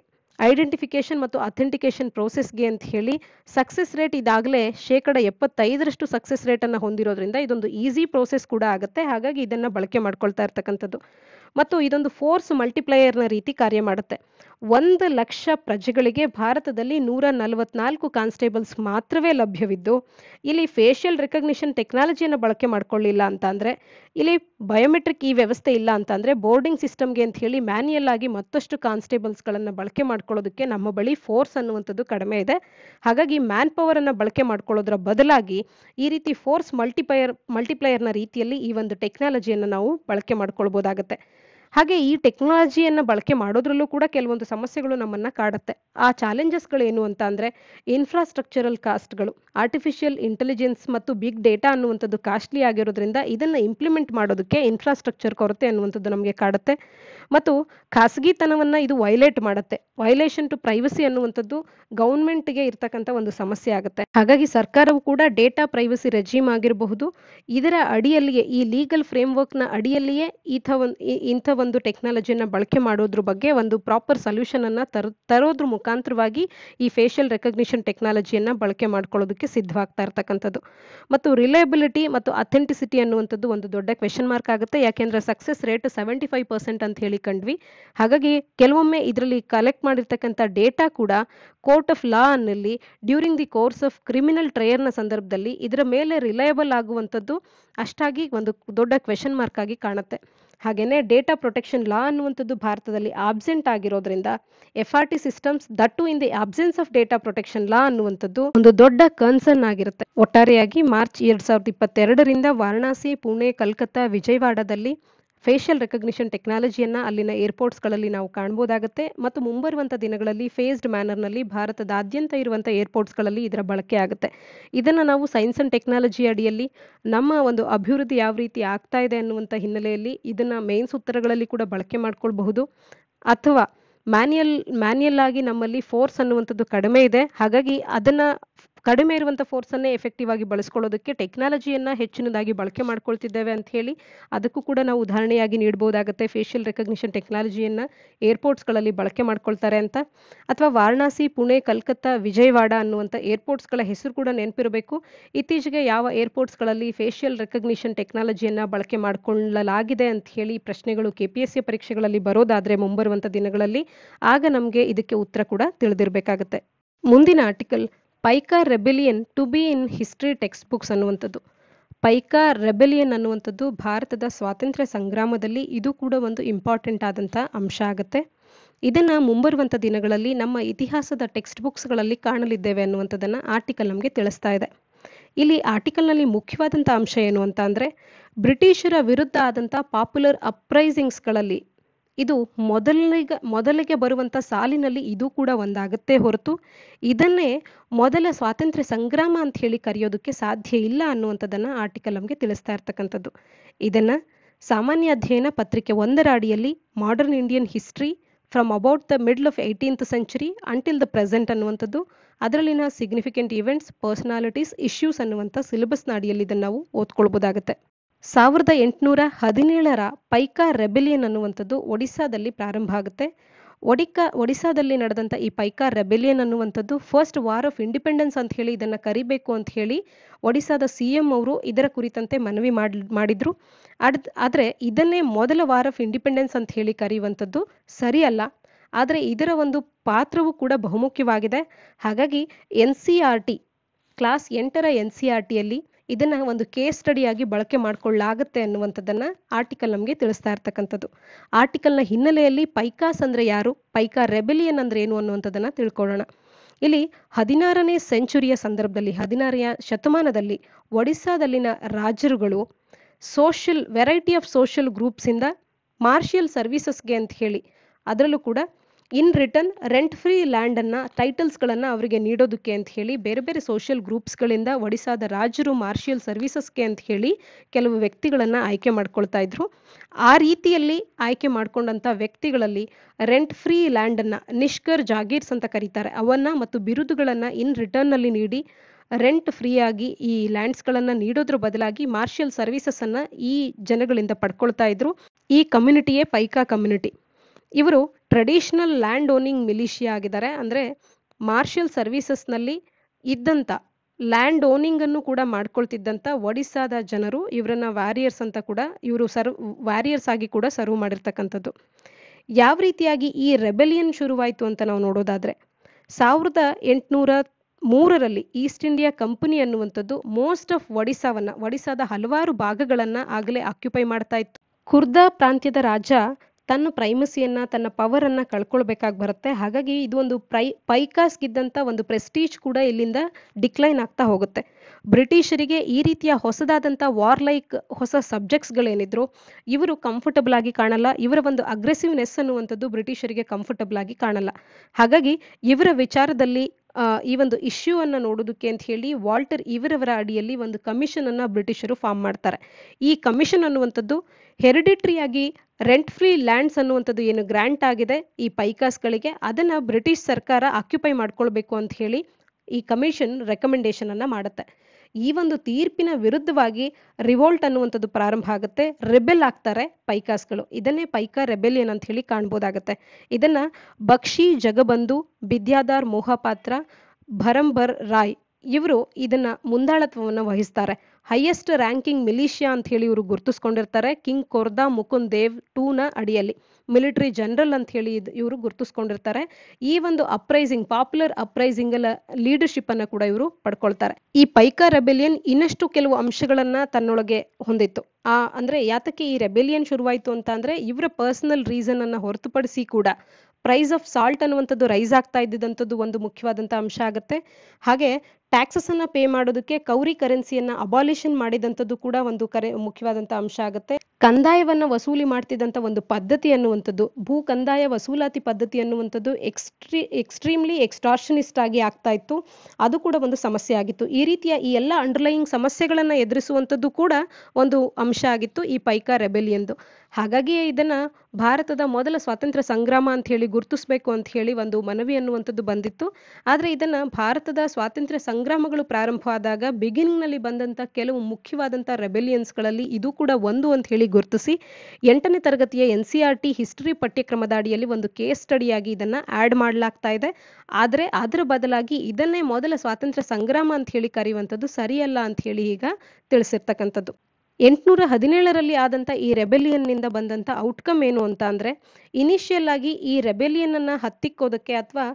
ಐಡೆಂಟಿಫಿಕೇಷನ್ ಮತ್ತು ಅಥೆಂಟಿಕೇಷನ್ ಪ್ರೋಸೆಸ್ಗೆ ಅಂತ ಹೇಳಿ ಸಕ್ಸಸ್ ರೇಟ್ ಇದಾಗಲೇ ಶೇಕಡ ಎಪ್ಪತ್ತೈದರಷ್ಟು ಸಕ್ಸಸ್ ರೇಟನ್ನು ಹೊಂದಿರೋದ್ರಿಂದ ಇದೊಂದು ಈಸಿ ಪ್ರೋಸೆಸ್ ಕೂಡ ಆಗುತ್ತೆ ಹಾಗಾಗಿ ಇದನ್ನು ಬಳಕೆ ಮಾಡ್ಕೊಳ್ತಾ ಇರ್ತಕ್ಕಂಥದ್ದು ಮತ್ತು ಇದೊಂದು ಫೋರ್ಸ್ ಮಲ್ಟಿಪ್ಲೈಯರ್ನ ರೀತಿ ಕಾರ್ಯ ಮಾಡುತ್ತೆ ಒಂದು ಲಕ್ಷ ಪ್ರಜೆಗಳಿಗೆ ಭಾರತದಲ್ಲಿ ನೂರ ನಲವತ್ನಾಲ್ಕು ಕಾನ್ಸ್ಟೇಬಲ್ಸ್ ಮಾತ್ರವೇ ಲಭ್ಯವಿದ್ದು ಇಲ್ಲಿ ಫೇಷಿಯಲ್ ರೆಕಗ್ನಿಷನ್ ಟೆಕ್ನಾಲಜಿಯನ್ನು ಬಳಕೆ ಮಾಡಿಕೊಳ್ಳಿಲ್ಲ ಅಂತ ಅಂದರೆ ಇಲ್ಲಿ ಬಯೋಮೆಟ್ರಿಕ್ ಈ ವ್ಯವಸ್ಥೆ ಇಲ್ಲ ಅಂತ ಅಂದರೆ ಬೋರ್ಡಿಂಗ್ ಸಿಸ್ಟಮ್ಗೆ ಅಂತ ಹೇಳಿ ಮ್ಯಾನ್ಯಲ್ ಆಗಿ ಮತ್ತಷ್ಟು ಕಾನ್ಸ್ಟೇಬಲ್ಸ್ಗಳನ್ನು ಬಳಕೆ ಮಾಡ್ಕೊಳ್ಳೋದಕ್ಕೆ ನಮ್ಮ ಬಳಿ ಫೋರ್ಸ್ ಅನ್ನುವಂಥದ್ದು ಕಡಿಮೆ ಇದೆ ಹಾಗಾಗಿ ಮ್ಯಾನ್ ಪವರನ್ನು ಬಳಕೆ ಮಾಡ್ಕೊಳ್ಳೋದ್ರ ಬದಲಾಗಿ ಈ ರೀತಿ ಫೋರ್ಸ್ ಮಲ್ಟಿಪ್ಲೈಯರ್ ಮಲ್ಟಿಪ್ಲೈಯರ್ನ ರೀತಿಯಲ್ಲಿ ಈ ಒಂದು ಟೆಕ್ನಾಲಜಿಯನ್ನು ನಾವು ಬಳಕೆ ಮಾಡ್ಕೊಳ್ಬೋದಾಗತ್ತೆ ಹಾಗೆ ಈ ಟೆಕ್ನಾಲಜಿಯನ್ನು ಬಳಕೆ ಮಾಡೋದ್ರಲ್ಲೂ ಕೂಡ ಕೆಲವೊಂದು ಸಮಸ್ಯೆಗಳು ನಮ್ಮನ್ನ ಕಾಡುತ್ತೆ ಆ ಗಳು ಏನು ಅಂತ ಅಂದ್ರೆ ಇನ್ಫ್ರಾಸ್ಟ್ರಕ್ಚರಲ್ ಕಾಸ್ಟ್ಗಳು ಆರ್ಟಿಫಿಷಿಯಲ್ ಇಂಟೆಲಿಜೆನ್ಸ್ ಮತ್ತು ಬಿಗ್ ಡೇಟಾ ಅನ್ನುವಂಥದ್ದು ಕಾಸ್ಟ್ಲಿ ಆಗಿರೋದ್ರಿಂದ ಇದನ್ನ ಇಂಪ್ಲಿಮೆಂಟ್ ಮಾಡೋದಕ್ಕೆ ಇನ್ಫ್ರಾಸ್ಟ್ರಕ್ಚರ್ ಕೊರತೆ ಅನ್ನುವಂಥದ್ದು ನಮಗೆ ಕಾಡುತ್ತೆ ಮತ್ತು ಖಾಸಗಿತನವನ್ನ ಇದು ವೈಲೇಟ್ ಮಾಡುತ್ತೆ ವೈಲೇಷನ್ ಟು ಪ್ರೈವಸಿ ಅನ್ನುವಂಥದ್ದು ಗೌರ್ಮೆಂಟ್ಗೆ ಇರ್ತಕ್ಕಂಥ ಒಂದು ಸಮಸ್ಯೆ ಆಗುತ್ತೆ ಹಾಗಾಗಿ ಸರ್ಕಾರವು ಕೂಡ ಡೇಟಾ ಪ್ರೈವಸಿ ರೆಜಿಮ್ ಆಗಿರಬಹುದು ಇದರ ಅಡಿಯಲ್ಲಿಯೇ ಈ ಲೀಗಲ್ ಫ್ರೇಮ್ ವರ್ಕ್ನ ಅಡಿಯಲ್ಲಿಯೇ ಇಂಥ ಒಂದು ಇಂಥ ಒಂದು ಟೆಕ್ನಾಲಜಿಯನ್ನು ಬಳಕೆ ಮಾಡೋದ್ರ ಬಗ್ಗೆ ಒಂದು ಪ್ರಾಪರ್ ಸೊಲ್ಯೂಷನ್ ತರ್ ತರೋದ್ರ ಮುಖಾಂತರವಾಗಿ ಈ ಫೇಷಿಯಲ್ ರೆಕಗ್ನಿಷನ್ ಟೆಕ್ನಾಲಜಿಯನ್ನು ಬಳಕೆ ಮಾಡ್ಕೊಳ್ಳೋದಕ್ಕೆ ಸಿದ್ಧವಾಗ್ತಾ ಇರ್ತಕ್ಕಂಥದ್ದು ಮತ್ತು ರಿಲಯಬಿಲಿಟಿ ಮತ್ತು ಅಥೆಂಟಿಸಿಟಿ ಅನ್ನುವಂಥದ್ದು ಒಂದು ದೊಡ್ಡ ಕ್ವೆಶನ್ ಮಾರ್ಕ್ ಆಗುತ್ತೆ ಯಾಕೆಂದ್ರೆ success rate seventy five percent ಅಂತ ಹೇಳಿ ಕಂಡ್ವಿ ಹಾಗಾಗಿ ಕೆಲವೊಮ್ಮೆ ಇದರಲ್ಲಿ ಕಲೆಕ್ಟ್ ಮಾಡಿರ್ತಕ್ಕಂಥ ಡೇಟಾ ಕೂಡ ಕೋರ್ಟ್ ಆಫ್ ಲಾ ಅನ್ನಲ್ಲಿ during the course of criminal ನ ಸಂದರ್ಭದಲ್ಲಿ ಇದರ ಮೇಲೆ ರಿಲಯಬಲ್ ಆಗುವಂಥದ್ದು ಅಷ್ಟಾಗಿ ಒಂದು ದೊಡ್ಡ ಕ್ವೆಶನ್ ಮಾರ್ಕ್ ಆಗಿ ಕಾಣುತ್ತೆ ಹಾಗೆಯೇ ಡೇಟಾ ಪ್ರೊಟೆಕ್ಷನ್ ಲಾ ಅನ್ನುವಂಥದ್ದು ಭಾರತದಲ್ಲಿ ಆಬ್ಸೆಂಟ್ ಆಗಿರೋದ್ರಿಂದ F R T systems that in the absence of data protection law ಅನ್ನುವಂಥದ್ದು ಒಂದು ದೊಡ್ಡ ಕನ್ಸರ್ನ್ ಆಗಿರುತ್ತೆ ಒಟ್ಟಾರೆಯಾಗಿ ಮಾರ್ಚ್ ಎರಡ್ ಸಾವಿರದ ಇಪ್ಪತ್ತೆರಡರಿಂದ ವಾರಣಾಸಿ ಪುಣೆ ಕಲ್ಕತ್ತಾ ವಿಜಯವಾಡದಲ್ಲಿ ಫೇಷಿಯಲ್ ರೆಕಗ್ನಿಷನ್ ಟೆಕ್ನಾಲಜಿಯನ್ನು ಅಲ್ಲಿನ ಏರ್ಪೋರ್ಟ್ಸ್ಗಳಲ್ಲಿ ನಾವು ಕಾಣ್ಬೋದಾಗುತ್ತೆ ಮತ್ತು ಮುಂಬರುವಂಥ ದಿನಗಳಲ್ಲಿ ಫೇಸ್ಡ್ ಮ್ಯಾನರ್ನಲ್ಲಿ ಭಾರತದಾದ್ಯಂತ ಇರುವಂಥ ಏರ್ಪೋರ್ಟ್ಸ್ಗಳಲ್ಲಿ ಇದರ ಬಳಕೆ ಆಗುತ್ತೆ ಇದನ್ನು ನಾವು ಸೈನ್ಸ್ ಆ್ಯಂಡ್ ಟೆಕ್ನಾಲಜಿ ಅಡಿಯಲ್ಲಿ ನಮ್ಮ ಒಂದು ಅಭಿವೃದ್ಧಿ ಯಾವ ರೀತಿ ಆಗ್ತಾ ಇದೆ ಅನ್ನುವಂಥ ಹಿನ್ನೆಲೆಯಲ್ಲಿ ಇದನ್ನು ಮೇನ್ಸ್ ಉತ್ತರಗಳಲ್ಲಿ ಕೂಡ ಬಳಕೆ ಮಾಡ್ಕೊಳ್ಬಹುದು ಅಥವಾ ಮ್ಯಾನ್ಯಲ್ ಮ್ಯಾನ್ಯಲ್ ಆಗಿ ನಮ್ಮಲ್ಲಿ ಫೋರ್ಸ್ ಅನ್ನುವಂಥದ್ದು ಕಡಿಮೆ ಇದೆ ಹಾಗಾಗಿ ಅದನ್ನು ಕಡಿಮೆ ಇರುವಂಥ ಫೋರ್ಸನ್ನೇ ಎಫೆಕ್ಟಿವ್ ಆಗಿ ಬಳಸ್ಕೊಳ್ಳೋದಕ್ಕೆ ಟೆಕ್ನಾಲಜಿಯನ್ನು ಹೆಚ್ಚಿನದಾಗಿ ಬಳಕೆ ಮಾಡ್ಕೊಳ್ತಿದ್ದೇವೆ ಅಂತ ಹೇಳಿ ಅದಕ್ಕೂ ಕೂಡ ನಾವು ಉದಾಹರಣೆಯಾಗಿ ನೀಡ್ಬೋದಾಗುತ್ತೆ ಫೇಷಿಯಲ್ ರೆಕಗ್ನಿಷನ್ ಟೆಕ್ನಾಲಜಿಯನ್ನು ಏರ್ಪೋರ್ಟ್ಸ್ಗಳಲ್ಲಿ ಬಳಕೆ ಮಾಡ್ಕೊಳ್ತಾರೆ ಅಂತ ಅಥವಾ ವಾರಣಾಸಿ ಪುಣೆ ಕಲ್ಕತ್ತಾ ವಿಜಯವಾಡ ಅನ್ನುವಂಥ ಏರ್ಪೋರ್ಟ್ಸ್ಗಳ ಹೆಸರು ಕೂಡ ನೆನಪಿರಬೇಕು ಇತ್ತೀಚೆಗೆ ಯಾವ ಏರ್ಪೋರ್ಟ್ಸ್ಗಳಲ್ಲಿ ಫೇಷಿಯಲ್ ರೆಕಗ್ನಿಷನ್ ಟೆಕ್ನಾಲಜಿಯನ್ನು ಬಳಕೆ ಮಾಡಿಕೊಳ್ಳಲಾಗಿದೆ ಅಂತ ಹೇಳಿ ಪ್ರಶ್ನೆಗಳು ಕೆ ಪಿ ಎಸ್ ಸಿ ಪರೀಕ್ಷೆಗಳಲ್ಲಿ ಬರೋದಾದರೆ ಮುಂಬರುವಂಥ ದಿನಗಳಲ್ಲಿ ಆಗ ನಮಗೆ ಇದಕ್ಕೆ ಉತ್ತರ ಕೂಡ ತಿಳಿದಿರಬೇಕಾಗುತ್ತೆ ಮುಂದಿನ article Paika rebellion to be in history text books ಅನ್ನುವಂಥದ್ದು ಪೈಕ ರೆಬೆಲಿಯನ್ ಅನ್ನುವಂಥದ್ದು ಭಾರತದ ಸ್ವಾತಂತ್ರ್ಯ ಸಂಗ್ರಾಮದಲ್ಲಿ ಇದು ಕೂಡ ಒಂದು ಇಂಪಾರ್ಟೆಂಟ್ ಆದಂಥ ಅಂಶ ಆಗುತ್ತೆ ಇದನ್ನು ಮುಂಬರುವಂಥ ದಿನಗಳಲ್ಲಿ ನಮ್ಮ ಇತಿಹಾಸದ ಟೆಕ್ಸ್ಟ್ ಬುಕ್ಸ್ಗಳಲ್ಲಿ ಕಾಣಲಿದ್ದೇವೆ ಅನ್ನುವಂಥದ್ದನ್ನು ಆರ್ಟಿಕಲ್ ನಮಗೆ ತಿಳಿಸ್ತಾ ಇದೆ ಇಲ್ಲಿ ಆರ್ಟಿಕಲ್ನಲ್ಲಿ ಮುಖ್ಯವಾದಂಥ ಅಂಶ ಏನು ಅಂತ ಅಂದರೆ ಬ್ರಿಟಿಷರ ವಿರುದ್ಧ ಆದಂಥ ಪಾಪ್ಯುಲರ್ ಅಪ್ರೈಸಿಂಗ್ಸ್ಗಳಲ್ಲಿ ಇದು ಮೊದಲಿಗೆ ಮೊದಲಿಗೆ ಬರುವಂಥ ಸಾಲಿನಲ್ಲಿ ಇದು ಕೂಡ ಒಂದಾಗುತ್ತೆ ಹೊರತು ಇದನ್ನೇ ಮೊದಲ ಸ್ವಾತಂತ್ರ್ಯ ಸಂಗ್ರಾಮ ಅಂತ ಹೇಳಿ ಕರೆಯೋದಕ್ಕೆ ಸಾಧ್ಯ ಇಲ್ಲ ಅನ್ನುವಂಥದ್ದನ್ನು ಆರ್ಟಿಕಲ್ ನಮಗೆ ತಿಳಿಸ್ತಾ ಇರ್ತಕ್ಕಂಥದ್ದು ಇದನ್ನು ಸಾಮಾನ್ಯ ಅಧ್ಯಯನ ಪತ್ರಿಕೆ ಒಂದರ ಅಡಿಯಲ್ಲಿ modern Indian history from about the middle of eighteenth century until the present ಅನ್ನುವಂಥದ್ದು ಅದರಲ್ಲಿನ ಸಿಗ್ನಿಫಿಕೆಂಟ್ ಇವೆಂಟ್ಸ್ ಪರ್ಸನಾಲಿಟೀಸ್ ಇಶ್ಯೂಸ್ ಅನ್ನುವಂಥ ಸಿಲೆಬಸ್ನ ಅಡಿಯಲ್ಲಿ ಇದನ್ನು ನಾವು ಓದ್ಕೊಳ್ಬೋದಾಗುತ್ತೆ ಸಾವಿರದ ಎಂಟುನೂರ ಹದಿನೇಳರ ಪೈಕಾ ರೆಬೆಲಿಯನ್ ಅನ್ನುವಂಥದ್ದು ಒಡಿಸ್ಸಾದಲ್ಲಿ ಪ್ರಾರಂಭ ಆಗುತ್ತೆ ಒಡಿಕಾ ಒಡಿಸ್ಸಾದಲ್ಲಿ ನಡೆದಂಥ ಈ ಪೈಕಾ ರೆಬೆಲಿಯನ್ ಅನ್ನುವಂಥದ್ದು ಫಸ್ಟ್ ವಾರ್ ಆಫ್ ಇಂಡಿಪೆಂಡೆನ್ಸ್ ಅಂತ ಹೇಳಿ ಇದನ್ನು ಕರಿಬೇಕು ಅಂತ ಹೇಳಿ ಒಡಿಸ್ಸಾದ ಸಿ ಎಂ ಅವರು ಇದರ ಕುರಿತಂತೆ ಮನವಿ ಮಾಡ್ ಮಾಡಿದ್ರು ಅಡ್ ಆದರೆ ಇದನ್ನೇ ಮೊದಲ ವಾರ್ ಆಫ್ ಇಂಡಿಪೆಂಡೆನ್ಸ್ ಅಂತ ಹೇಳಿ ಕರೆಯುವಂಥದ್ದು ಸರಿಯಲ್ಲ ಆದರೆ ಇದರ ಒಂದು ಪಾತ್ರವೂ ಕೂಡ ಬಹುಮುಖ್ಯವಾಗಿದೆ ಹಾಗಾಗಿ N C R T class ಎಂಟರ ಎನ್ ಸಿ ಆರ್ ಟಿಯಲ್ಲಿ ಇದನ್ನು ಒಂದು ಕೇಸ್ ಸ್ಟಡಿಯಾಗಿ ಬಳಕೆ ಮಾಡ್ಕೊಳ್ಳಾಗತ್ತೆ ಅನ್ನುವಂಥದ್ದನ್ನು ಆರ್ಟಿಕಲ್ ನಮಗೆ ತಿಳಿಸ್ತಾ ಇರ್ತಕ್ಕಂಥದ್ದು ಆರ್ಟಿಕಲ್ನ ಹಿನ್ನೆಲೆಯಲ್ಲಿ ಪೈಕಾಸ್ ಅಂದರೆ ಯಾರು ಪೈಕಾ ರೆಬೆಲಿಯನ್ ಅಂದರೆ ಏನು ಅನ್ನುವಂಥದ್ದನ್ನು ತಿಳ್ಕೊಳ್ಳೋಣ ಇಲ್ಲಿ ಹದಿನಾರನೇ ಸೆಂಚುರಿಯ ಸಂದರ್ಭದಲ್ಲಿ ಹದಿನಾರನೆಯ ಶತಮಾನದಲ್ಲಿ ಒಡಿಸ್ಸಾದಲ್ಲಿನ ರಾಜರುಗಳು ಸೋಷಿಯಲ್ ವೆರೈಟಿ ಆಫ್ ಸೋಷಿಯಲ್ ಗ್ರೂಪ್ಸಿಂದ ಮಾರ್ಷಿಯಲ್ ಸರ್ವೀಸಸ್ಗೆ ಅಂತ ಹೇಳಿ ಅದರಲ್ಲೂ ಕೂಡ in return rent free titles ಟೈಟಲ್ಸ್ಗಳನ್ನು ಅವರಿಗೆ ನೀಡೋದಕ್ಕೆ ಅಂತ ಹೇಳಿ ಬೇರೆ ಬೇರೆ ಸೋಷಿಯಲ್ ಗ್ರೂಪ್ಸ್ಗಳಿಂದ ಒಡಿಸಾದ ರಾಜರು ಮಾರ್ಷಿಯಲ್ ಸರ್ವಿಸಸ್ಗೆ ಅಂತ ಹೇಳಿ ಕೆಲವು ವ್ಯಕ್ತಿಗಳನ್ನು ಆಯ್ಕೆ ಮಾಡ್ಕೊಳ್ತಾ ಇದ್ರು ಆ ರೀತಿಯಲ್ಲಿ ಆಯ್ಕೆ ಮಾಡ್ಕೊಂಡಂಥ ವ್ಯಕ್ತಿಗಳಲ್ಲಿ ರೆಂಟ್ ಫ್ರೀ ಅನ್ನ ನಿಷ್ಕರ್ ಜಾಗೀರ್ಸ್ ಅಂತ ಕರೀತಾರೆ ಅವನ್ನ ಮತ್ತು ಬಿರುದುಗಳನ್ನು ಇನ್ ರಿಟರ್ನ್ನಲ್ಲಿ ನೀಡಿ ರೆಂಟ್ ಫ್ರೀಯಾಗಿ ಈ ಲ್ಯಾಂಡ್ಸ್ಗಳನ್ನು ನೀಡೋದ್ರ ಬದಲಾಗಿ ಮಾರ್ಷಿಯಲ್ ಅನ್ನು ಈ ಜನಗಳಿಂದ ಪಡ್ಕೊಳ್ತಾ ಇದ್ರು ಈ ಕಮ್ಯುನಿಟಿಯೇ ಪೈಕಾ ಕಮ್ಯುನಿಟಿ ಇವರು ಟ್ರೆಡಿಷನಲ್ ಲ್ಯಾಂಡ್ ಓನಿಂಗ್ ಮಿಲಿಷಿಯಾ ಆಗಿದ್ದಾರೆ ಅಂದರೆ ಮಾರ್ಷಲ್ ಸರ್ವೀಸಸ್ನಲ್ಲಿ ಇದ್ದಂಥ ಲ್ಯಾಂಡ್ ಓನಿಂಗನ್ನು ಕೂಡ ಮಾಡ್ಕೊಳ್ತಿದ್ದಂಥ ಒಡಿಸ್ಸಾದ ಜನರು ಇವರನ್ನ ವಾರಿಯರ್ಸ್ ಅಂತ ಕೂಡ ಇವರು ಸರ್ವ್ ವಾರಿಯರ್ಸ್ ಆಗಿ ಕೂಡ ಸರ್ವ್ ಮಾಡಿರ್ತಕ್ಕಂಥದ್ದು ಯಾವ ರೀತಿಯಾಗಿ ಈ ರೆಬೆಲಿಯನ್ ಶುರುವಾಯಿತು ಅಂತ ನಾವು ನೋಡೋದಾದರೆ ಸಾವಿರದ ಎಂಟುನೂರ ಮೂರರಲ್ಲಿ ಈಸ್ಟ್ ಇಂಡಿಯಾ ಕಂಪನಿ ಅನ್ನುವಂಥದ್ದು ಮೋಸ್ಟ್ ಆಫ್ ಒಡಿಸ್ಸಾವನ್ನ ಒಡಿಸ್ಸಾದ ಹಲವಾರು ಭಾಗಗಳನ್ನು ಆಗಲೇ ಆಕ್ಯುಪೈ ಮಾಡ್ತಾ ಇತ್ತು ಖುರ್ದಾ ಪ್ರಾಂತ್ಯದ ರಾಜ ತನ್ನ ಪ್ರೈಮಸಿಯನ್ನ ತನ್ನ ಪವರ್ ಅನ್ನ ಕಳ್ಕೊಳ್ಬೇಕಾಗಿ ಬರುತ್ತೆ ಹಾಗಾಗಿ ಇದು ಒಂದು ಪ್ರೈ ಗೆದ್ದಂತ ಒಂದು ಪ್ರೆಸ್ಟೀಜ್ ಕೂಡ ಇಲ್ಲಿಂದ ಡಿಕ್ಲೈನ್ ಆಗ್ತಾ ಹೋಗುತ್ತೆ ಬ್ರಿಟಿಷರಿಗೆ ಈ ರೀತಿಯ ಹೊಸದಾದಂತ ವಾರ್ ಲೈಕ್ ಹೊಸ ಸಬ್ಜೆಕ್ಟ್ಸ್ಗಳೇನಿದ್ರು ಇವರು ಕಂಫರ್ಟಬಲ್ ಆಗಿ ಕಾಣಲ್ಲ ಇವರ ಒಂದು ಅಗ್ರೆಸಿವ್ನೆಸ್ ಅನ್ನುವಂಥದ್ದು ಬ್ರಿಟಿಷರಿಗೆ ಕಂಫರ್ಟಬಲ್ ಆಗಿ ಕಾಣಲ್ಲ ಹಾಗಾಗಿ ಇವರ ವಿಚಾರದಲ್ಲಿ ಈ ಒಂದು ಇಶ್ಯೂ ಅನ್ನ ನೋಡೋದಕ್ಕೆ ಅಂತ ಹೇಳಿ ವಾಲ್ಟರ್ ಇವರವರ ಅಡಿಯಲ್ಲಿ ಒಂದು ಕಮಿಷನ್ ಅನ್ನ ಬ್ರಿಟಿಷರು ಫಾರ್ಮ್ ಮಾಡ್ತಾರೆ ಈ ಕಮಿಷನ್ ಅನ್ನುವಂಥದ್ದು ಹೆರಿಡಿಟ್ರಿಯಾಗಿ ರೆಂಟ್ ಫ್ರೀ ಲ್ಯಾಂಡ್ಸ್ ಅನ್ನುವಂಥದ್ದು ಏನು ಗ್ರ್ಯಾಂಟ್ ಆಗಿದೆ ಈ ಪೈಕಾಸ್ಗಳಿಗೆ ಅದನ್ನು ಬ್ರಿಟಿಷ್ ಸರ್ಕಾರ ಆಕ್ಯುಪೈ ಮಾಡ್ಕೊಳ್ಬೇಕು ಅಂತ ಹೇಳಿ ಈ ಕಮಿಷನ್ ರೆಕಮೆಂಡೇಶನ್ ಅನ್ನ ಮಾಡುತ್ತೆ ಈ ಒಂದು ತೀರ್ಪಿನ ವಿರುದ್ಧವಾಗಿ ರಿವೋಲ್ಟ್ ಅನ್ನುವಂಥದ್ದು ಪ್ರಾರಂಭ ಆಗುತ್ತೆ ರೆಬೆಲ್ ಆಗ್ತಾರೆ ಪೈಕಾಸ್ಗಳು ಇದನ್ನೇ ಪೈಕಾ ರೆಬೆಲಿಯನ್ ಅಂತ ಹೇಳಿ ಕಾಣ್ಬೋದಾಗತ್ತೆ ಇದನ್ನ ಬಕ್ಷಿ ಜಗಬಂಧು ಬಿದ್ಯಾಧಾರ್ ಮೋಹಪಾತ್ರ ಭರಂಬರ್ ರಾಯ್ ಇವರು ಇದನ್ನ ಮುಂದಾಳತ್ವವನ್ನು ವಹಿಸ್ತಾರೆ ಹೈಯೆಸ್ಟ್ ರ್ಯಾಂಕಿಂಗ್ ಮಿಲಿಷಿಯಾ ಅಂತ ಹೇಳಿ ಇವರು ಗುರುತಿಸ್ಕೊಂಡಿರ್ತಾರೆ ಕಿಂಗ್ ಕೊರ್ದಾ ಮುಕುಂದ್ ದೇವ್ ಟೂನ ಅಡಿಯಲ್ಲಿ ಮಿಲಿಟರಿ ಜನರಲ್ ಅಂತ ಹೇಳಿ ಇವರು ಗುರುತಿಸ್ಕೊಂಡಿರ್ತಾರೆ ಈ ಒಂದು ಅಪ್ರೈಸಿಂಗ್ ಪಾಪ್ಯುಲರ್ ಅಪ್ರೈಸಿಂಗ್ ಲೀಡರ್ಶಿಪ್ ಅನ್ನ ಕೂಡ ಇವರು ಪಡ್ಕೊಳ್ತಾರೆ ಈ ಪೈಕಾ ರೆಬೆಲಿಯನ್ ಇನ್ನಷ್ಟು ಕೆಲವು ಅಂಶಗಳನ್ನ ತನ್ನೊಳಗೆ ಹೊಂದಿತ್ತು ಆ ಅಂದ್ರೆ ಯಾತಕ್ಕೆ ಈ ರೆಬೆಲಿಯನ್ ಶುರುವಾಯಿತು ಅಂತ ಅಂದ್ರೆ ಇವರ ಪರ್ಸನಲ್ ರೀಸನ್ ಅನ್ನ ಹೊರತುಪಡಿಸಿ ಕೂಡ ಪ್ರೈಸ್ ಆಫ್ ಸಾಲ್ಟ್ ಅನ್ನುವಂಥದ್ದು ರೈಸ್ ಆಗ್ತಾ ಇದ್ದಿದ್ದಂಥದ್ದು ಒಂದು ಮುಖ್ಯವಾದಂಥ ಅಂಶ ಆಗುತ್ತೆ ಹಾಗೆ ಟ್ಯಾಕ್ಸಸ್ ಅನ್ನ ಪೇ ಮಾಡೋದಕ್ಕೆ ಕೌರಿ ಕರೆನ್ಸಿಯನ್ನ ಅಬಾಲಿಷನ್ ಮಾಡಿದಂಥದ್ದು ಕೂಡ ಒಂದು ಕರೆ ಮುಖ್ಯವಾದಂಥ ಅಂಶ ಆಗುತ್ತೆ ಕಂದಾಯವನ್ನು ವಸೂಲಿ ಮಾಡ್ತಿದ್ದಂಥ ಒಂದು ಪದ್ಧತಿ ಅನ್ನುವಂಥದ್ದು ಭೂ ಕಂದಾಯ ವಸೂಲಾತಿ ಪದ್ಧತಿ ಅನ್ನುವಂಥದ್ದು ಎಕ್ಸ್ಟ್ರೀ ಎಕ್ಸ್ಟ್ರೀಮ್ಲಿ ಎಕ್ಸ್ಟಾರ್ಷನಿಸ್ಟ್ ಆಗಿ ಆಗ್ತಾ ಇತ್ತು ಅದು ಕೂಡ ಒಂದು ಸಮಸ್ಯೆ ಆಗಿತ್ತು ಈ ರೀತಿಯ ಈ ಎಲ್ಲ ಅಂಡರ್ಲೈಯಿಂಗ್ ಸಮಸ್ಯೆಗಳನ್ನು ಎದುರಿಸುವಂಥದ್ದು ಕೂಡ ಒಂದು ಅಂಶ ಆಗಿತ್ತು ಈ ಪೈಕಾ ರೆಬೆಲಿಯನ್ದು ಹಾಗಾಗಿಯೇ ಇದನ್ನ ಭಾರತದ ಮೊದಲ ಸ್ವಾತಂತ್ರ್ಯ ಸಂಗ್ರಾಮ ಅಂತ ಹೇಳಿ ಗುರುತಿಸಬೇಕು ಅಂತ ಹೇಳಿ ಒಂದು ಮನವಿ ಅನ್ನುವಂಥದ್ದು ಬಂದಿತ್ತು ಆದರೆ ಇದನ್ನ ಭಾರತದ ಸ್ವಾತಂತ್ರ್ಯ ಸಂಗ್ರಾಮಗಳು ಪ್ರಾರಂಭವಾದಾಗ ಬಿಗಿನಿಂಗ್ನಲ್ಲಿ ಬಂದಂಥ ಕೆಲವು ಮುಖ್ಯವಾದಂಥ ರೆಬೆಲಿಯನ್ಸ್ಗಳಲ್ಲಿ ಇದು ಕೂಡ ಒಂದು ಅಂತ ಹೇಳಿ ಗುರುತಿಸಿ ಎಂಟನೇ ತರಗತಿಯ N C R T history ಪಠ್ಯಕ್ರಮದ ಅಡಿಯಲ್ಲಿ ಒಂದು ಕೇಸ್ ಸ್ಟಡಿಯಾಗಿ ಇದನ್ನ ಆಡ್ ಮಾಡಲಾಗ್ತಾ ಇದೆ ಆದರೆ ಅದರ ಬದಲಾಗಿ ಇದನ್ನೇ ಮೊದಲ ಸ್ವಾತಂತ್ರ್ಯ ಸಂಗ್ರಾಮ ಅಂತ ಹೇಳಿ ಕರೆಯುವಂಥದ್ದು ಸರಿಯಲ್ಲ ಅಂತ ಹೇಳಿ ಈಗ ತಿಳಿಸಿರ್ತಕ್ಕಂಥದ್ದು ಎಂಟುನೂರ ಹದಿನೇಳರಲ್ಲಿ ಆದಂಥ ಈ ರೆಬೆಲಿಯನ್ನಿಂದ ಬಂದಂಥ ಔಟ್ಕಮ್ ಏನು ಅಂತ ಅಂದರೆ ಇನಿಷಿಯಲ್ ಆಗಿ ಈ ರೆಬೆಲಿಯನನ್ನು ಹತ್ತಿಕ್ಕೋದಕ್ಕೆ ಅಥವಾ